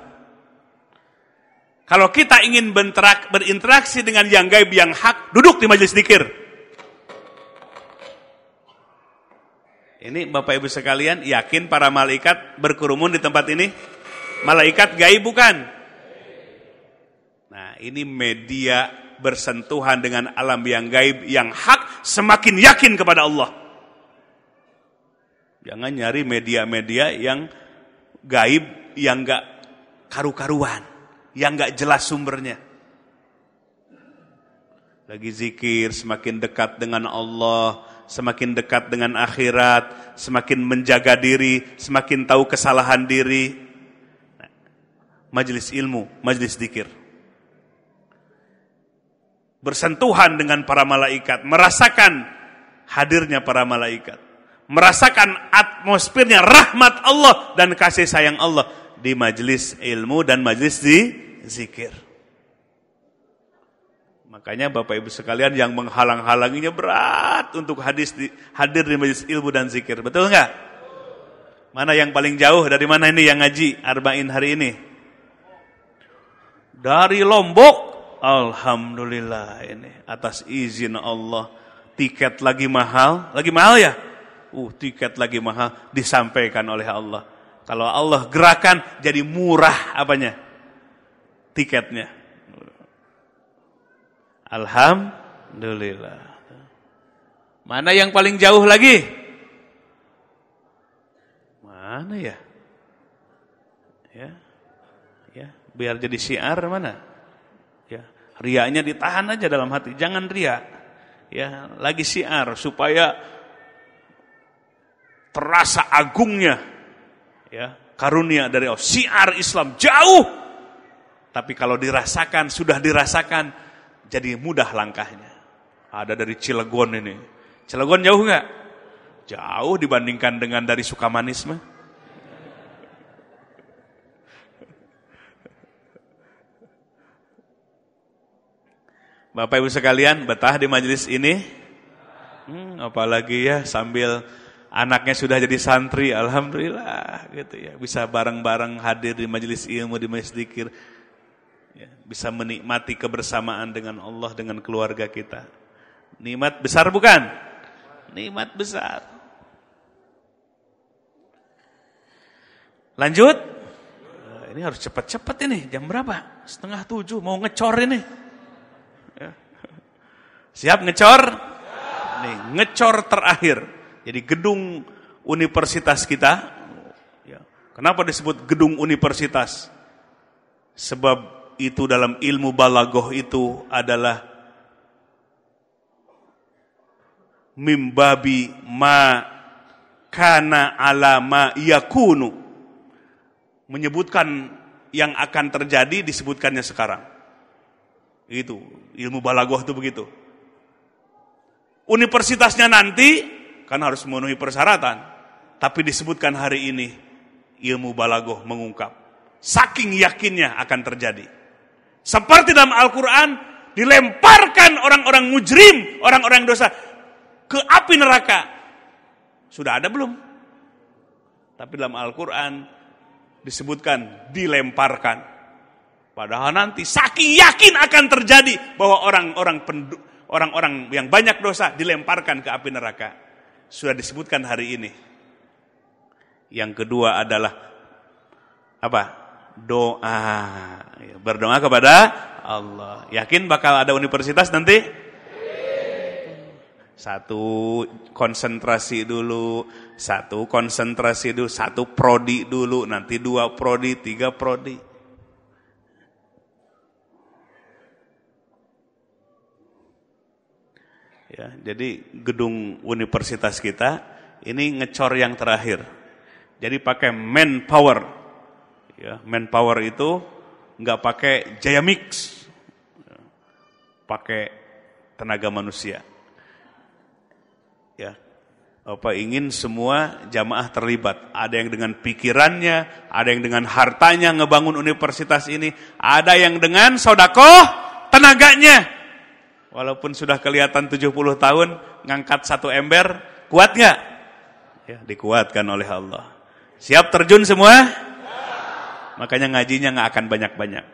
Kalau kita ingin bentrak, berinteraksi dengan yang gaib yang hak, duduk di majelis dikir. Ini Bapak Ibu sekalian, yakin para malaikat berkerumun di tempat ini? Malaikat gaib bukan? Nah, ini media bersentuhan dengan alam yang gaib yang hak semakin yakin kepada Allah. Jangan nyari media-media yang gaib, yang gak karu-karuan, yang gak jelas sumbernya. Lagi zikir, semakin dekat dengan Allah, semakin dekat dengan akhirat, semakin menjaga diri, semakin tahu kesalahan diri. Majlis majelis ilmu, majelis zikir. Bersentuhan dengan para malaikat, merasakan hadirnya para malaikat merasakan atmosfernya rahmat Allah dan kasih sayang Allah di majelis ilmu dan majelis di zikir. Makanya Bapak Ibu sekalian yang menghalang-halanginya berat untuk hadis di, hadir di majelis ilmu dan zikir. Betul enggak? Mana yang paling jauh dari mana ini yang ngaji Arba'in hari ini? Dari Lombok. Alhamdulillah ini atas izin Allah. Tiket lagi mahal, lagi mahal ya? uh tiket lagi mahal disampaikan oleh Allah. Kalau Allah gerakan jadi murah apanya? Tiketnya. Alhamdulillah. Mana yang paling jauh lagi? Mana ya? Ya. Ya, biar jadi siar mana? Ya, riaknya ditahan aja dalam hati, jangan riak. Ya, lagi siar supaya terasa agungnya ya karunia dari Allah. Siar Islam jauh. Tapi kalau dirasakan, sudah dirasakan, jadi mudah langkahnya. Ada dari Cilegon ini. Cilegon jauh nggak? Jauh dibandingkan dengan dari Sukamanisme. Bapak Ibu sekalian, betah di majelis ini? Hmm, apalagi ya sambil anaknya sudah jadi santri, alhamdulillah gitu ya. Bisa bareng-bareng hadir di majelis ilmu, di majelis dikir, Ya, bisa menikmati kebersamaan dengan Allah dengan keluarga kita. Nikmat besar bukan? Nikmat besar. Lanjut. Eh, ini harus cepat-cepat ini. Jam berapa? Setengah tujuh. Mau ngecor ini. Ya. Siap ngecor? Nih, ngecor terakhir. Jadi gedung universitas kita, ya. kenapa disebut gedung universitas? Sebab itu dalam ilmu balagoh itu adalah mimbabi ma kana alama yakunu menyebutkan yang akan terjadi disebutkannya sekarang itu ilmu balagoh itu begitu universitasnya nanti karena harus memenuhi persyaratan. Tapi disebutkan hari ini ilmu balago mengungkap. Saking yakinnya akan terjadi. Seperti dalam Al-Quran dilemparkan orang-orang mujrim, orang-orang dosa ke api neraka. Sudah ada belum? Tapi dalam Al-Quran disebutkan dilemparkan. Padahal nanti saking yakin akan terjadi bahwa orang-orang orang-orang yang banyak dosa dilemparkan ke api neraka sudah disebutkan hari ini. Yang kedua adalah apa? Doa. Ya, berdoa kepada Allah. Yakin bakal ada universitas nanti? Satu konsentrasi dulu, satu konsentrasi dulu, satu prodi dulu, nanti dua prodi, tiga prodi. Ya, jadi gedung universitas kita ini ngecor yang terakhir. Jadi pakai manpower. Ya, manpower itu nggak pakai Jaya Mix. Iya. Pakai tenaga manusia. Ya. Apa ingin semua jamaah terlibat. Ada yang dengan pikirannya, ada yang dengan hartanya ngebangun universitas ini, ada yang dengan sodakoh tenaganya. Walaupun sudah kelihatan 70 tahun, ngangkat satu ember, kuat gak? Ya, dikuatkan oleh Allah. Siap terjun semua? Ya. Makanya ngajinya nggak akan banyak-banyak.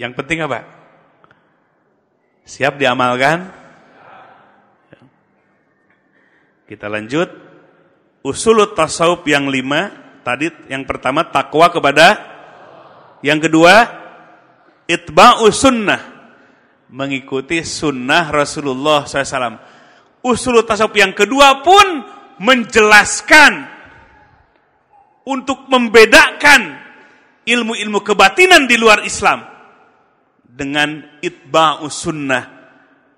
Yang penting apa? Siap diamalkan? Ya. Kita lanjut. Usulut tasawuf yang lima. Tadi yang pertama takwa kepada. Yang kedua. itba'u sunnah mengikuti sunnah Rasulullah SAW. Usul tasawuf yang kedua pun menjelaskan untuk membedakan ilmu-ilmu kebatinan di luar Islam dengan itba'u sunnah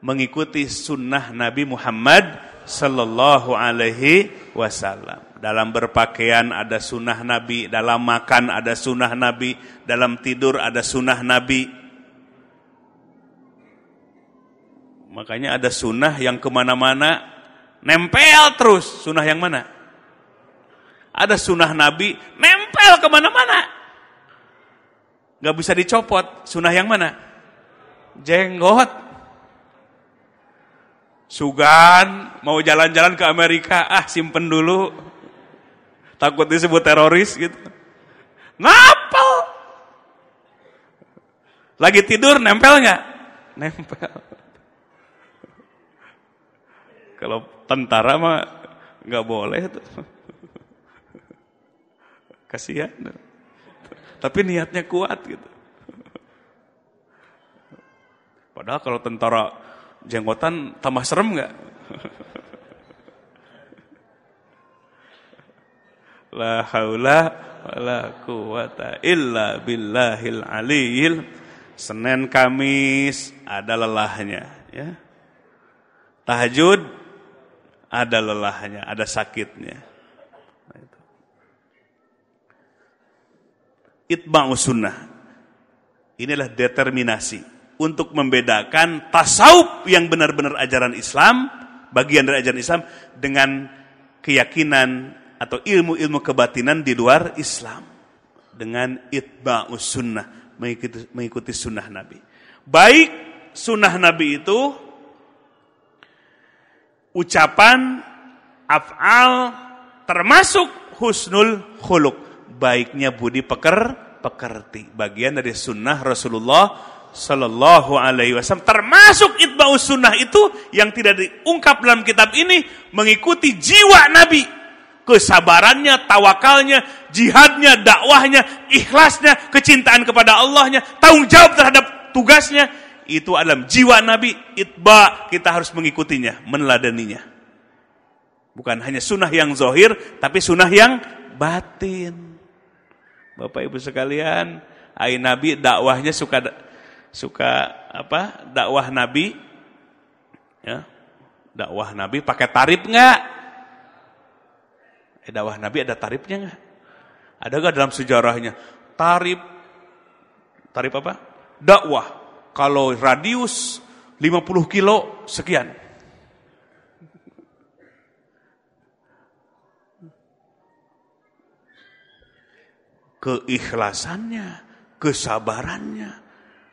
mengikuti sunnah Nabi Muhammad sallallahu alaihi wasallam. Dalam berpakaian ada sunnah Nabi, dalam makan ada sunnah Nabi, dalam tidur ada sunnah Nabi Makanya ada sunnah yang kemana-mana nempel terus. Sunnah yang mana? Ada sunnah Nabi nempel kemana-mana. Gak bisa dicopot. Sunnah yang mana? Jenggot. Sugan mau jalan-jalan ke Amerika, ah simpen dulu. Takut disebut teroris gitu. Ngapel. Lagi tidur nempel nggak? Nempel. Kalau tentara mah nggak boleh tuh. Kasihan. Tapi niatnya kuat gitu. Padahal kalau tentara jenggotan tambah serem nggak? La haula wala quwata illa billahil aliyil. Senin Kamis ada lelahnya ya. Tahajud ada lelahnya, ada sakitnya. Itma'u sunnah. Inilah determinasi untuk membedakan tasawuf yang benar-benar ajaran Islam, bagian dari ajaran Islam dengan keyakinan atau ilmu-ilmu kebatinan di luar Islam dengan itba'us sunnah, mengikuti, mengikuti sunnah Nabi. Baik sunnah Nabi itu ucapan, af'al, termasuk husnul khuluk. Baiknya budi peker, pekerti. Bagian dari sunnah Rasulullah Sallallahu Alaihi Wasallam. Termasuk itbaus sunnah itu yang tidak diungkap dalam kitab ini. Mengikuti jiwa Nabi. Kesabarannya, tawakalnya, jihadnya, dakwahnya, ikhlasnya, kecintaan kepada Allahnya, tanggung jawab terhadap tugasnya, itu adalah jiwa Nabi itba kita harus mengikutinya, meneladaninya. Bukan hanya sunnah yang zohir, tapi sunnah yang batin. Bapak Ibu sekalian, ai Nabi dakwahnya suka suka apa? Dakwah Nabi ya. Dakwah Nabi pakai tarif nggak Eh, dakwah Nabi ada tarifnya nggak Ada nggak dalam sejarahnya? Tarif tarif apa? Dakwah kalau radius 50 kilo sekian. Keikhlasannya, kesabarannya,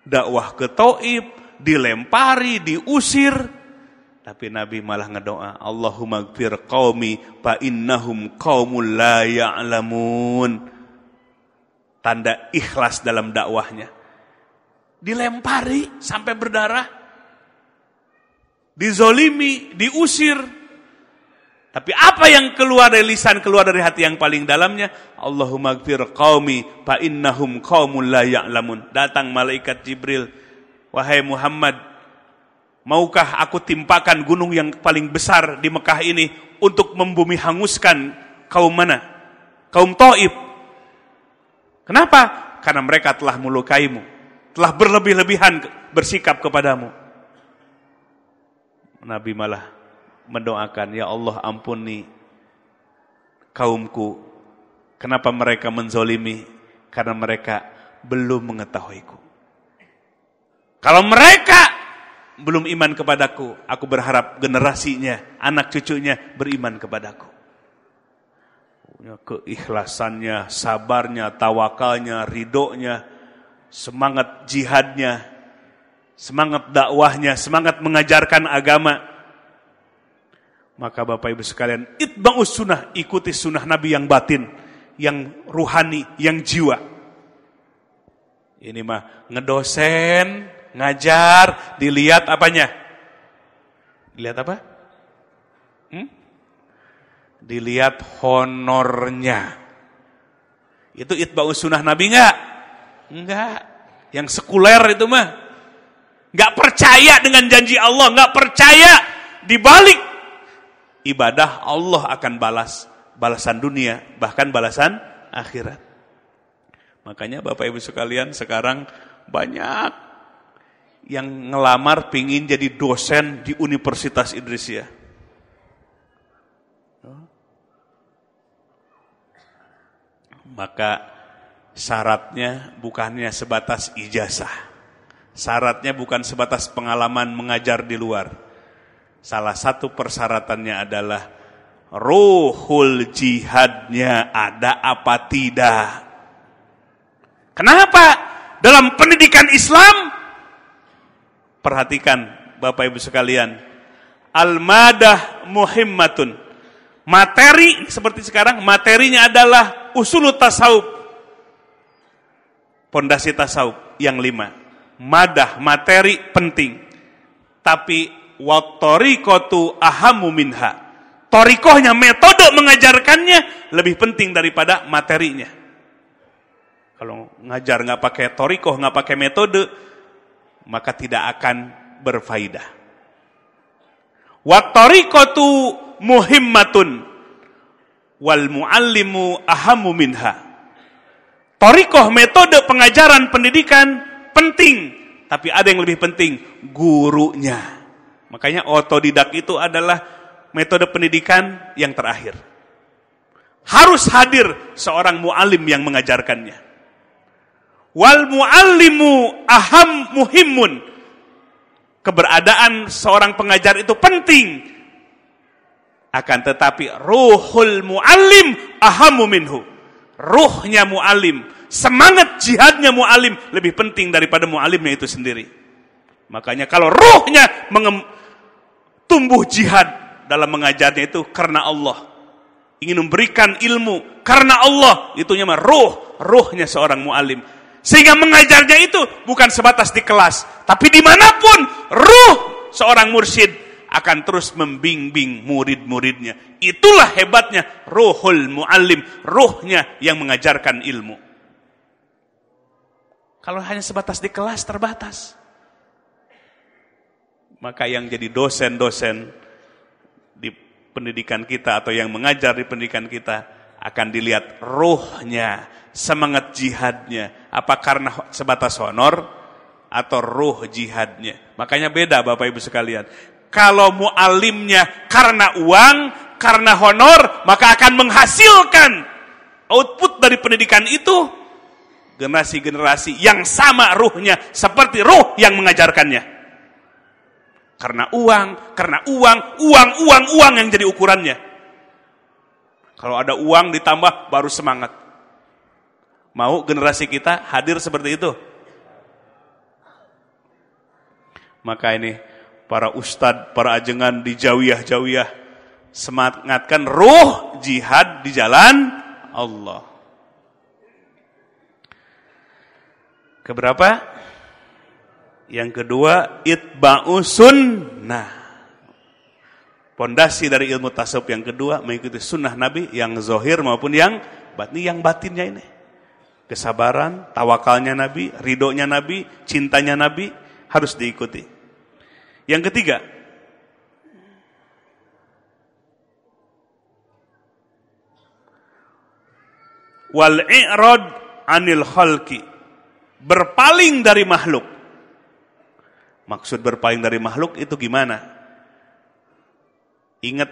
dakwah ke Taib dilempari, diusir, tapi Nabi malah ngedoa, Allahumma gfir qawmi fa innahum qawmul la ya'lamun. Tanda ikhlas dalam dakwahnya dilempari sampai berdarah, dizolimi, diusir. Tapi apa yang keluar dari lisan, keluar dari hati yang paling dalamnya? Allahumma gfir qawmi fa innahum qawmun la ya'lamun. Datang malaikat Jibril. Wahai Muhammad, maukah aku timpakan gunung yang paling besar di Mekah ini untuk membumi hanguskan kaum mana? Kaum Taib. Kenapa? Karena mereka telah melukaimu telah berlebih-lebihan bersikap kepadamu. Nabi malah mendoakan, Ya Allah ampuni kaumku. Kenapa mereka menzolimi? Karena mereka belum mengetahuiku. Kalau mereka belum iman kepadaku, aku berharap generasinya, anak cucunya beriman kepadaku. Keikhlasannya, sabarnya, tawakalnya, ridhonya, semangat jihadnya, semangat dakwahnya, semangat mengajarkan agama. Maka Bapak Ibu sekalian, itba'us sunnah, ikuti sunnah Nabi yang batin, yang ruhani, yang jiwa. Ini mah ngedosen, ngajar, dilihat apanya? Dilihat apa? Hmm? Dilihat honornya. Itu itba'us sunnah Nabi enggak? Enggak. Yang sekuler itu mah. Enggak percaya dengan janji Allah. Enggak percaya. Dibalik. Ibadah Allah akan balas. Balasan dunia. Bahkan balasan akhirat. Makanya Bapak Ibu sekalian sekarang banyak yang ngelamar pingin jadi dosen di Universitas Indonesia. Ya. Maka syaratnya bukannya sebatas ijazah. Syaratnya bukan sebatas pengalaman mengajar di luar. Salah satu persyaratannya adalah ruhul jihadnya ada apa tidak. Kenapa? Dalam pendidikan Islam, perhatikan Bapak Ibu sekalian, al-madah muhimmatun. Materi seperti sekarang, materinya adalah usul tasawuf Pondasi tasawuf yang lima. Madah materi penting. Tapi watorikotu ahamu minha. Torikohnya, metode mengajarkannya lebih penting daripada materinya. Kalau ngajar nggak pakai torikoh, nggak pakai metode, maka tidak akan berfaidah. Watorikotu muhimmatun wal muallimu ahamu minha. Torikoh metode pengajaran pendidikan penting. Tapi ada yang lebih penting, gurunya. Makanya otodidak itu adalah metode pendidikan yang terakhir. Harus hadir seorang mu'alim yang mengajarkannya. Wal mu'allimu aham muhimun. Keberadaan seorang pengajar itu penting. Akan tetapi ruhul mu'allim ahamu minhu ruhnya mu'alim, semangat jihadnya mu'alim lebih penting daripada mu'alimnya itu sendiri. Makanya kalau ruhnya tumbuh jihad dalam mengajarnya itu karena Allah. Ingin memberikan ilmu karena Allah, itu nyaman ruh, ruhnya seorang mu'alim. Sehingga mengajarnya itu bukan sebatas di kelas, tapi dimanapun ruh seorang mursyid akan terus membimbing murid-muridnya. Itulah hebatnya ruhul muallim, ruhnya yang mengajarkan ilmu. Kalau hanya sebatas di kelas terbatas. Maka yang jadi dosen-dosen di pendidikan kita atau yang mengajar di pendidikan kita akan dilihat ruhnya, semangat jihadnya. Apa karena sebatas honor? atau roh jihadnya. Makanya beda Bapak Ibu sekalian. Kalau mualimnya karena uang, karena honor, maka akan menghasilkan output dari pendidikan itu generasi-generasi yang sama ruhnya seperti ruh yang mengajarkannya. Karena uang, karena uang, uang, uang, uang yang jadi ukurannya. Kalau ada uang ditambah baru semangat. Mau generasi kita hadir seperti itu? Maka ini para Ustad, para ajengan di jawiah-jawiah Semangatkan ruh jihad di jalan Allah. Keberapa? Yang kedua, itba'u sunnah. Pondasi dari ilmu tasawuf yang kedua, mengikuti sunnah Nabi yang zohir maupun yang batin. Yang batinnya ini. Kesabaran, tawakalnya Nabi, ridohnya Nabi, cintanya Nabi, harus diikuti. Yang ketiga, wal i'rad anil khalqi berpaling dari makhluk maksud berpaling dari makhluk itu gimana ingat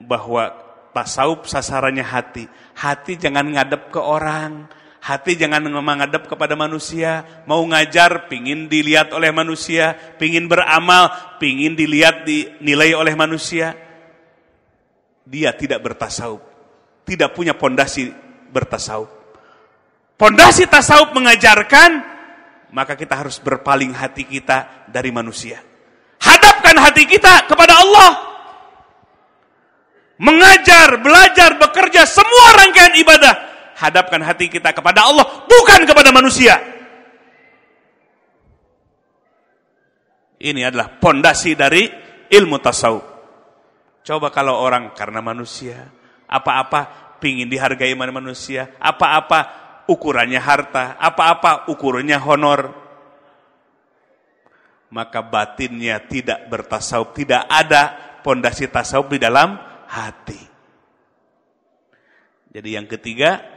bahwa tasawuf sasarannya hati hati jangan ngadep ke orang Hati jangan menghadap kepada manusia. Mau ngajar, pingin dilihat oleh manusia. Pingin beramal, pingin dilihat, dinilai oleh manusia. Dia tidak bertasawuf. Tidak punya pondasi bertasawuf. Pondasi tasawuf mengajarkan, maka kita harus berpaling hati kita dari manusia. Hadapkan hati kita kepada Allah. Mengajar, belajar, bekerja, semua rangkaian ibadah hadapkan hati kita kepada Allah, bukan kepada manusia. Ini adalah pondasi dari ilmu tasawuf. Coba kalau orang karena manusia, apa-apa pingin dihargai mana manusia, apa-apa ukurannya harta, apa-apa ukurannya honor. Maka batinnya tidak bertasawuf, tidak ada pondasi tasawuf di dalam hati. Jadi yang ketiga,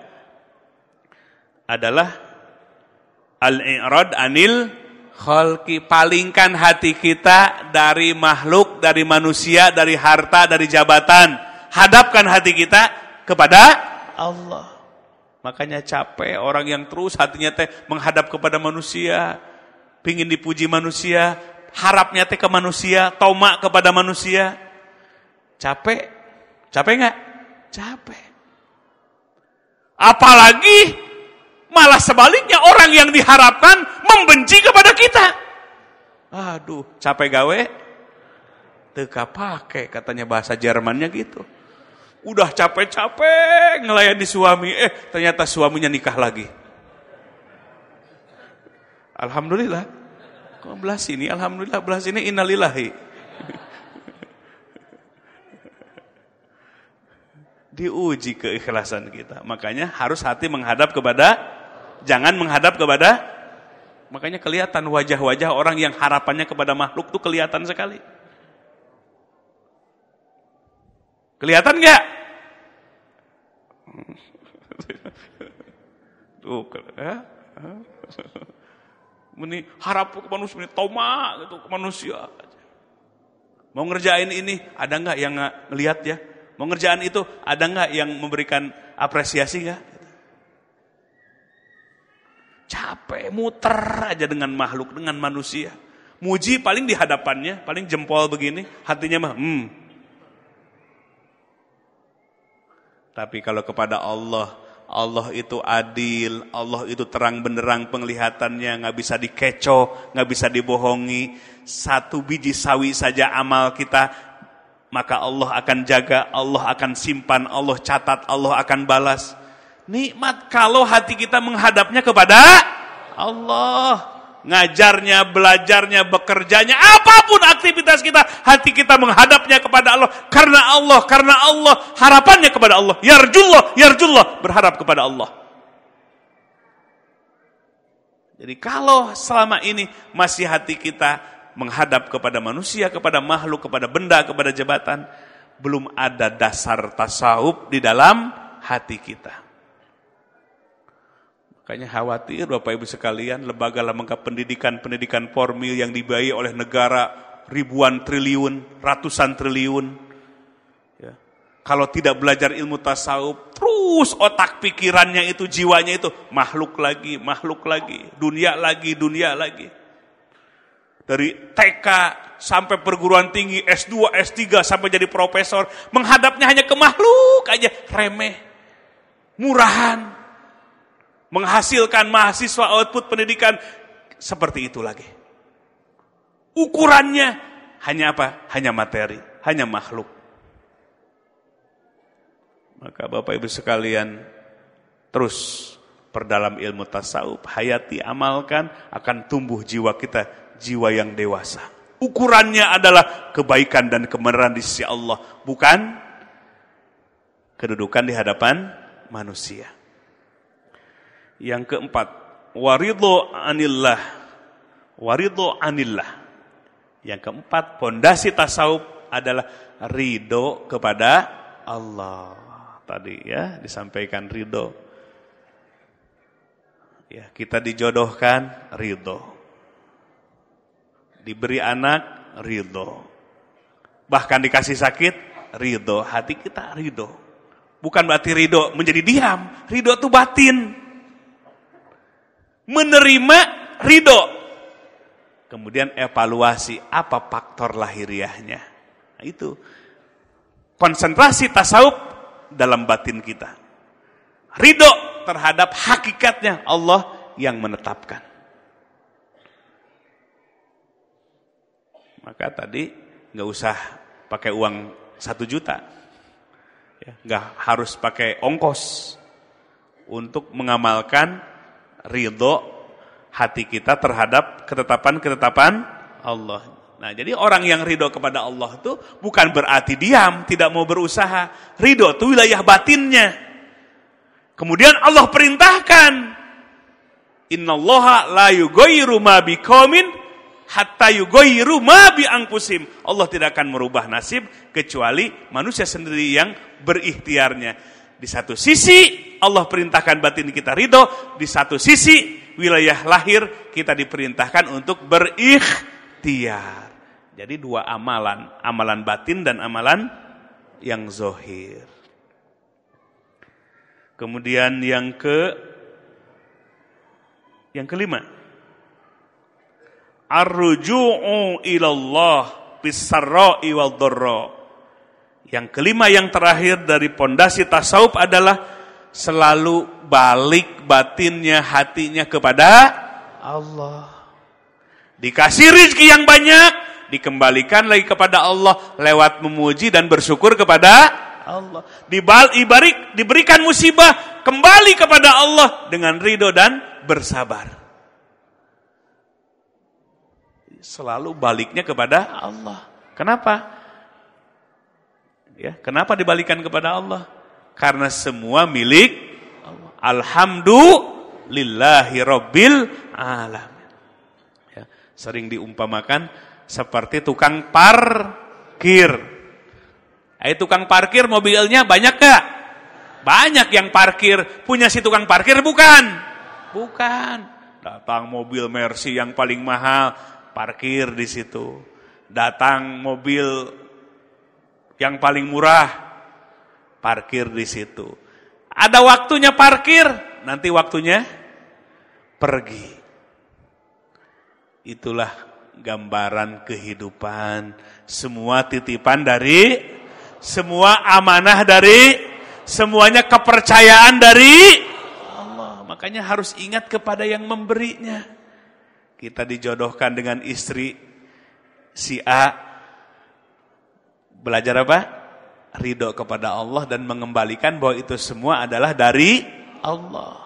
adalah al-i'rad anil khalqi palingkan hati kita dari makhluk, dari manusia, dari harta, dari jabatan. Hadapkan hati kita kepada Allah. Makanya capek orang yang terus hatinya teh menghadap kepada manusia, pingin dipuji manusia, harapnya teh ke manusia, tomak kepada manusia. Capek. Capek nggak? Capek. Apalagi Malah sebaliknya orang yang diharapkan membenci kepada kita. Aduh, capek gawe. Teka pakai katanya bahasa Jermannya gitu. Udah capek-capek ngelayani suami, eh ternyata suaminya nikah lagi. Alhamdulillah. Belas ini, Alhamdulillah, belas ini innalillahi. diuji keikhlasan kita. Makanya harus hati menghadap kepada jangan menghadap kepada makanya kelihatan wajah-wajah orang yang harapannya kepada makhluk tuh kelihatan sekali. Kelihatan nggak? Tuh, ya. Ini harap ke manusia, ini toma gitu ke manusia. Mau ngerjain ini, ada nggak yang ngelihat ya? Pengerjaan itu ada nggak yang memberikan apresiasi nggak? Capek muter aja dengan makhluk, dengan manusia. Muji paling di hadapannya, paling jempol begini, hatinya mah hmm. Tapi kalau kepada Allah, Allah itu adil, Allah itu terang benderang penglihatannya, nggak bisa dikecoh, nggak bisa dibohongi. Satu biji sawi saja amal kita maka Allah akan jaga, Allah akan simpan, Allah catat, Allah akan balas. Nikmat kalau hati kita menghadapnya kepada Allah. Ngajarnya, belajarnya, bekerjanya, apapun aktivitas kita, hati kita menghadapnya kepada Allah. Karena Allah, karena Allah, harapannya kepada Allah. Yarjullah, yarjullah, berharap kepada Allah. Jadi kalau selama ini masih hati kita menghadap kepada manusia, kepada makhluk, kepada benda, kepada jabatan, belum ada dasar tasawuf di dalam hati kita. Makanya khawatir Bapak Ibu sekalian, lembaga lembaga pendidikan, pendidikan formil yang dibiayai oleh negara ribuan triliun, ratusan triliun. Ya. Kalau tidak belajar ilmu tasawuf, terus otak pikirannya itu, jiwanya itu, makhluk lagi, makhluk lagi, dunia lagi, dunia lagi dari TK sampai perguruan tinggi, S2, S3 sampai jadi profesor, menghadapnya hanya ke makhluk aja, remeh, murahan, menghasilkan mahasiswa output pendidikan seperti itu lagi. Ukurannya hanya apa? Hanya materi, hanya makhluk. Maka Bapak Ibu sekalian, terus perdalam ilmu tasawuf, hayati, amalkan, akan tumbuh jiwa kita jiwa yang dewasa. Ukurannya adalah kebaikan dan kebenaran di sisi Allah, bukan kedudukan di hadapan manusia. Yang keempat, waridho anillah. Waridho anillah. Yang keempat, pondasi tasawuf adalah ridho kepada Allah. Tadi ya disampaikan ridho. Ya, kita dijodohkan ridho. Diberi anak, ridho. Bahkan dikasih sakit, ridho. Hati kita ridho. Bukan berarti ridho menjadi diam. Ridho itu batin. Menerima ridho. Kemudian evaluasi apa faktor lahiriahnya. Nah, itu konsentrasi tasawuf dalam batin kita. Ridho terhadap hakikatnya Allah yang menetapkan. maka tadi nggak usah pakai uang satu juta, ya, nggak ya, harus pakai ongkos untuk mengamalkan ridho hati kita terhadap ketetapan-ketetapan Allah. Nah, jadi orang yang ridho kepada Allah itu bukan berarti diam, tidak mau berusaha. Ridho itu wilayah batinnya. Kemudian Allah perintahkan, Inna Allah la yughayyiru ma bikomin hatta yugoyiru ma angkusim. Allah tidak akan merubah nasib kecuali manusia sendiri yang berikhtiarnya. Di satu sisi Allah perintahkan batin kita ridho, di satu sisi wilayah lahir kita diperintahkan untuk berikhtiar. Jadi dua amalan, amalan batin dan amalan yang zohir. Kemudian yang ke yang kelima, Arruju'u ilallah bisarra'i wal dharra. Yang kelima yang terakhir dari pondasi tasawuf adalah selalu balik batinnya, hatinya kepada Allah. Dikasih rizki yang banyak, dikembalikan lagi kepada Allah lewat memuji dan bersyukur kepada Allah. Dibal, ibarik, diberikan musibah, kembali kepada Allah dengan ridho dan bersabar selalu baliknya kepada Allah. Kenapa? Ya, kenapa dibalikan kepada Allah? Karena semua milik Allah. Alhamdulillahi rabbil alamin. Ya, sering diumpamakan seperti tukang parkir. Eh tukang parkir mobilnya banyak gak? Banyak yang parkir. Punya si tukang parkir bukan? Bukan. Datang mobil Mercy yang paling mahal parkir di situ. Datang mobil yang paling murah, parkir di situ. Ada waktunya parkir, nanti waktunya pergi. Itulah gambaran kehidupan. Semua titipan dari, semua amanah dari, semuanya kepercayaan dari Allah. Makanya harus ingat kepada yang memberinya kita dijodohkan dengan istri si A belajar apa? Ridho kepada Allah dan mengembalikan bahwa itu semua adalah dari Allah.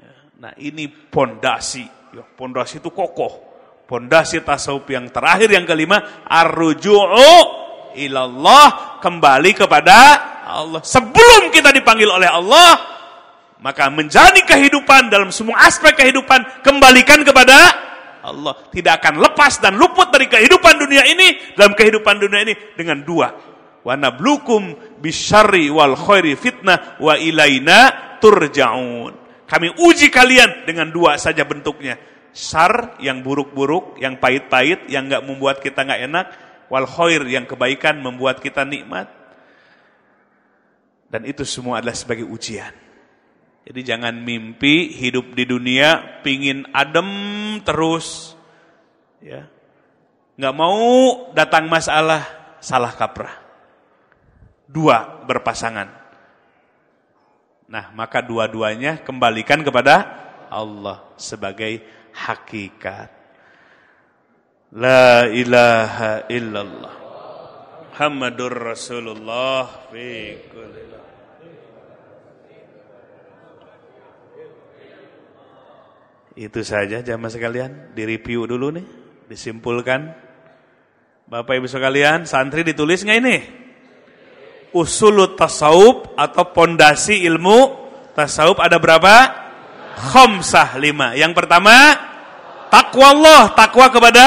Ya, nah ini pondasi, ya, pondasi itu kokoh. Pondasi tasawuf yang terakhir yang kelima arruju'u ilallah kembali kepada Allah. Sebelum kita dipanggil oleh Allah, maka menjalani kehidupan dalam semua aspek kehidupan kembalikan kepada Allah. Tidak akan lepas dan luput dari kehidupan dunia ini dalam kehidupan dunia ini dengan dua. Wa nablukum bisyari wal khairi fitnah wa ilaina turja'un. Kami uji kalian dengan dua saja bentuknya. sar yang buruk-buruk, yang pahit-pahit, yang nggak membuat kita nggak enak, wal khair yang kebaikan membuat kita nikmat. Dan itu semua adalah sebagai ujian. Jadi jangan mimpi hidup di dunia pingin adem terus. Ya. Nggak mau datang masalah, salah kaprah. Dua berpasangan. Nah, maka dua-duanya kembalikan kepada Allah sebagai hakikat. La ilaha illallah. Muhammadur Rasulullah fi Itu saja jamaah sekalian, direview dulu nih, disimpulkan. Bapak Ibu sekalian, santri ditulis nggak ini? Usulut tasawuf atau pondasi ilmu tasawuf ada berapa? khomsah lima. Yang pertama, takwa Allah, takwa kepada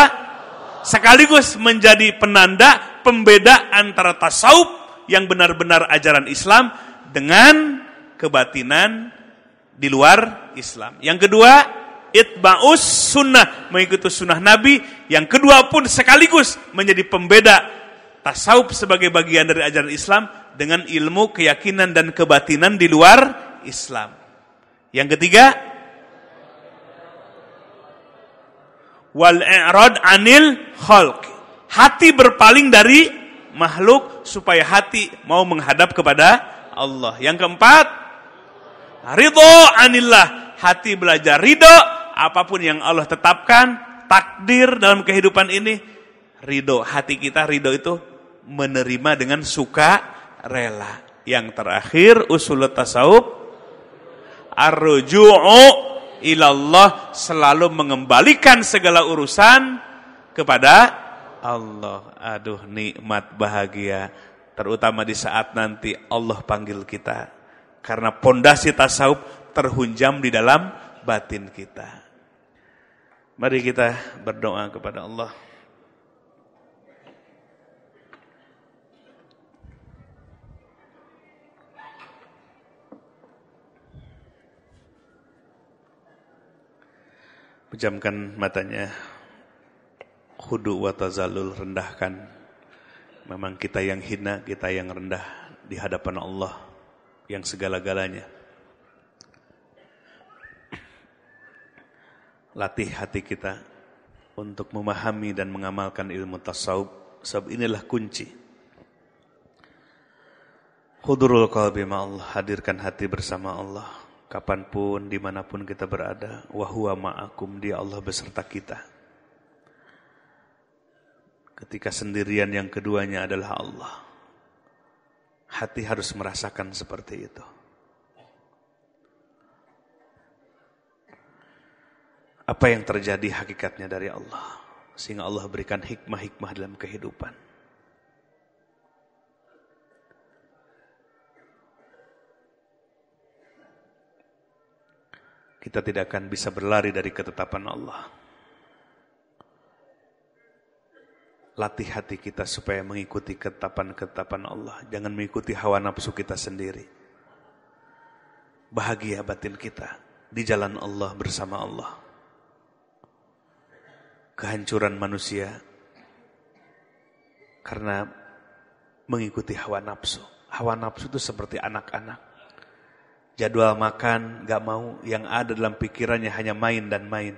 sekaligus menjadi penanda pembeda antara tasawuf yang benar-benar ajaran Islam dengan kebatinan di luar Islam. Yang kedua, itba'us sunnah, mengikuti sunnah Nabi. Yang kedua pun sekaligus menjadi pembeda tasawuf sebagai bagian dari ajaran Islam dengan ilmu, keyakinan dan kebatinan di luar Islam. Yang ketiga wal Erod anil khalq. Hati berpaling dari makhluk supaya hati mau menghadap kepada Allah. Yang keempat ridho anillah. Hati belajar ridho Apapun yang Allah tetapkan, takdir dalam kehidupan ini, ridho. Hati kita ridho itu menerima dengan suka rela. Yang terakhir, usul tasawuf, arruju'u ilallah, selalu mengembalikan segala urusan kepada Allah. Aduh, nikmat bahagia. Terutama di saat nanti Allah panggil kita. Karena pondasi tasawuf terhunjam di dalam batin kita. Mari kita berdoa kepada Allah. Pejamkan matanya. Hudu wa tazalul rendahkan. Memang kita yang hina, kita yang rendah di hadapan Allah yang segala-galanya. latih hati kita untuk memahami dan mengamalkan ilmu tasawuf. Sebab inilah kunci. Hudurul qalbi ma'allah, hadirkan hati bersama Allah. Kapanpun, dimanapun kita berada, wahuwa ma'akum, dia Allah beserta kita. Ketika sendirian yang keduanya adalah Allah. Hati harus merasakan seperti itu. apa yang terjadi hakikatnya dari Allah. Sehingga Allah berikan hikmah-hikmah dalam kehidupan. Kita tidak akan bisa berlari dari ketetapan Allah. Latih hati kita supaya mengikuti ketetapan-ketetapan Allah. Jangan mengikuti hawa nafsu kita sendiri. Bahagia batin kita di jalan Allah bersama Allah kehancuran manusia karena mengikuti hawa nafsu. Hawa nafsu itu seperti anak-anak. Jadwal makan gak mau, yang ada dalam pikirannya hanya main dan main.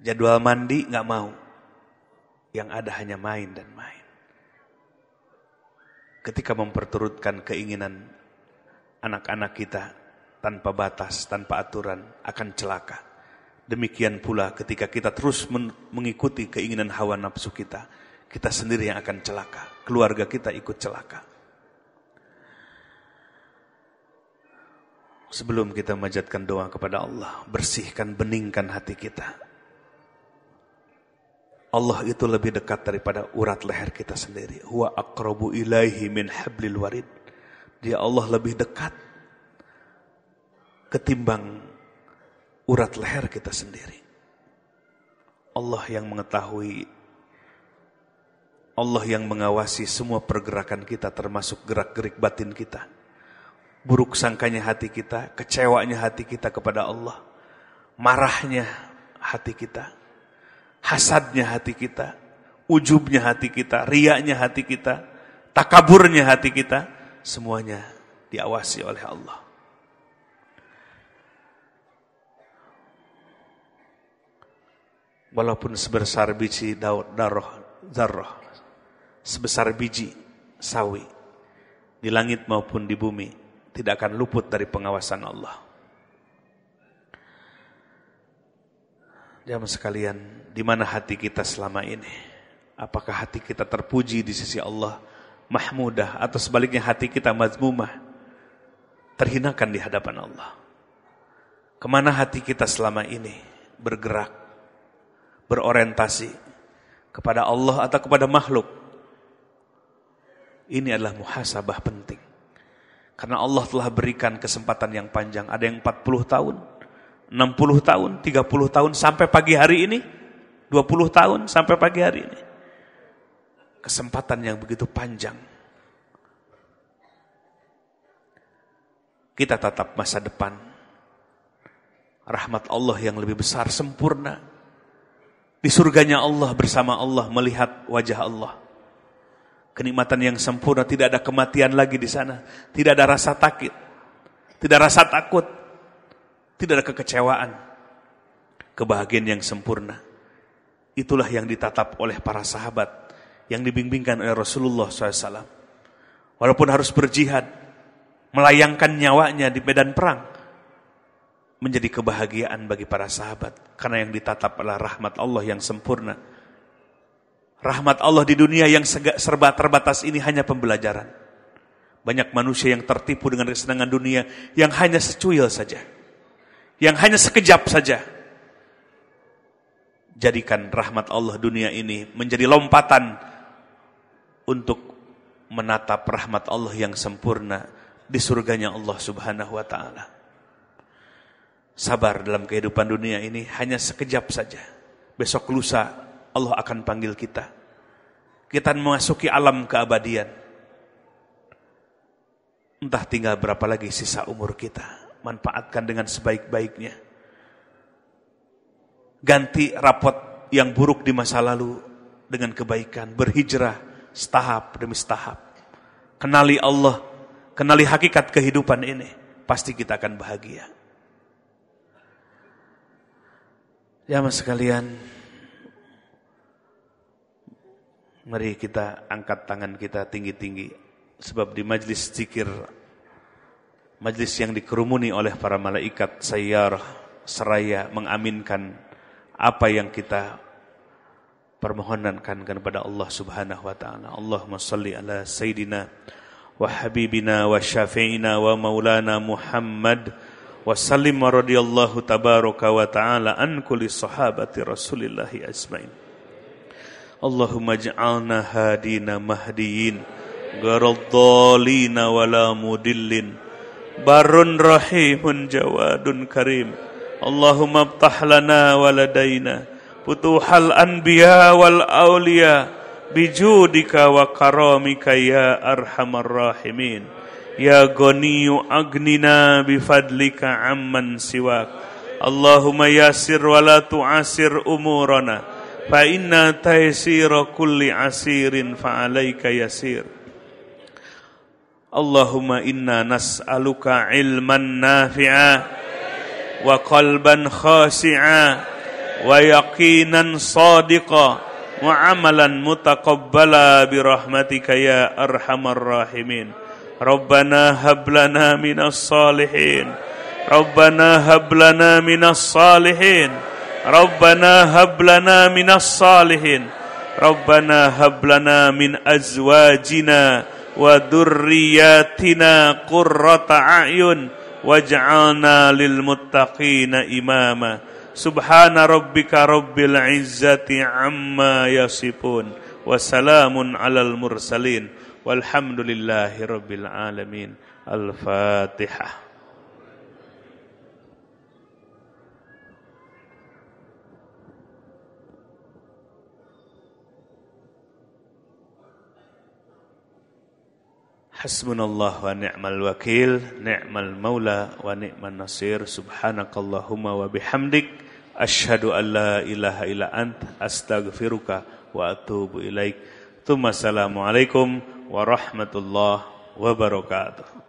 Jadwal mandi gak mau, yang ada hanya main dan main. Ketika memperturutkan keinginan anak-anak kita tanpa batas, tanpa aturan akan celaka. Demikian pula ketika kita terus mengikuti keinginan hawa nafsu kita, kita sendiri yang akan celaka, keluarga kita ikut celaka. Sebelum kita majatkan doa kepada Allah, bersihkan, beningkan hati kita. Allah itu lebih dekat daripada urat leher kita sendiri. Huwa akrobu ilaihi min hablil warid. Dia Allah lebih dekat ketimbang urat leher kita sendiri. Allah yang mengetahui, Allah yang mengawasi semua pergerakan kita termasuk gerak-gerik batin kita. Buruk sangkanya hati kita, kecewanya hati kita kepada Allah. Marahnya hati kita, hasadnya hati kita, ujubnya hati kita, riaknya hati kita, takaburnya hati kita, semuanya diawasi oleh Allah. walaupun sebesar biji daud daroh sebesar biji sawi di langit maupun di bumi tidak akan luput dari pengawasan Allah. Jam sekalian, di mana hati kita selama ini? Apakah hati kita terpuji di sisi Allah, mahmudah atau sebaliknya hati kita mazmumah, terhinakan di hadapan Allah? Kemana hati kita selama ini bergerak? berorientasi kepada Allah atau kepada makhluk. Ini adalah muhasabah penting. Karena Allah telah berikan kesempatan yang panjang. Ada yang 40 tahun, 60 tahun, 30 tahun, sampai pagi hari ini. 20 tahun sampai pagi hari ini. Kesempatan yang begitu panjang. Kita tatap masa depan. Rahmat Allah yang lebih besar, sempurna. Di surganya Allah bersama Allah melihat wajah Allah. Kenikmatan yang sempurna, tidak ada kematian lagi di sana. Tidak ada rasa takut. Tidak rasa takut. Tidak ada kekecewaan. Kebahagiaan yang sempurna. Itulah yang ditatap oleh para sahabat. Yang dibimbingkan oleh Rasulullah SAW. Walaupun harus berjihad. Melayangkan nyawanya di medan perang menjadi kebahagiaan bagi para sahabat karena yang ditatap adalah rahmat Allah yang sempurna. Rahmat Allah di dunia yang serba terbatas ini hanya pembelajaran. Banyak manusia yang tertipu dengan kesenangan dunia yang hanya secuil saja. Yang hanya sekejap saja. Jadikan rahmat Allah dunia ini menjadi lompatan untuk menatap rahmat Allah yang sempurna di surganya Allah Subhanahu wa taala sabar dalam kehidupan dunia ini hanya sekejap saja. Besok lusa Allah akan panggil kita. Kita memasuki alam keabadian. Entah tinggal berapa lagi sisa umur kita. Manfaatkan dengan sebaik-baiknya. Ganti rapot yang buruk di masa lalu dengan kebaikan. Berhijrah setahap demi setahap. Kenali Allah. Kenali hakikat kehidupan ini. Pasti kita akan bahagia. Ya mas sekalian, mari kita angkat tangan kita tinggi-tinggi. Sebab di majlis zikir, majlis yang dikerumuni oleh para malaikat sayyarah, seraya mengaminkan apa yang kita permohonankan kepada Allah subhanahu wa ta'ala. Allahumma salli ala sayyidina wa habibina wa syafi'ina wa maulana Muhammad. وسلم رضي الله تبارك وتعالى عن كل صحابة رسول الله أجمعين اللهم اجعلنا هادين مهديين غير الضالين ولا مدلين بر رحيم جواد كريم اللهم افتح لنا ولدينا فتوح الأنبياء والأولياء بجودك وكرامك يا أرحم الراحمين Ya goniyu agnina bifadlika amman siwak Allahumma yasir wala tu'asir umurana Fa inna taysira kulli asirin fa'alaika yasir Allahumma inna nas'aluka ilman nafi'a Wa qalban khasi'a Wa yaqinan sadiqa Wa amalan mutakabbala birahmatika ya arhamar rahimin ربنا هب لنا من الصالحين ربنا هب لنا من الصالحين ربنا هب لنا من الصالحين ربنا هب لنا من ازواجنا وذرياتنا قرة اعين واجعلنا للمتقين اماما سبحان ربك رب العزة عما يصفون وسلام على المرسلين walhamdulillahi rabbil alamin al-fatihah Hasbunallah wa ni'mal wakil, ni'mal maula wa ni'man nasir. Subhanakallahumma wa bihamdik asyhadu an la ilaha illa ant astaghfiruka wa atubu ilaik. Tsumma assalamu alaikum warahmatullahi wabarakatuh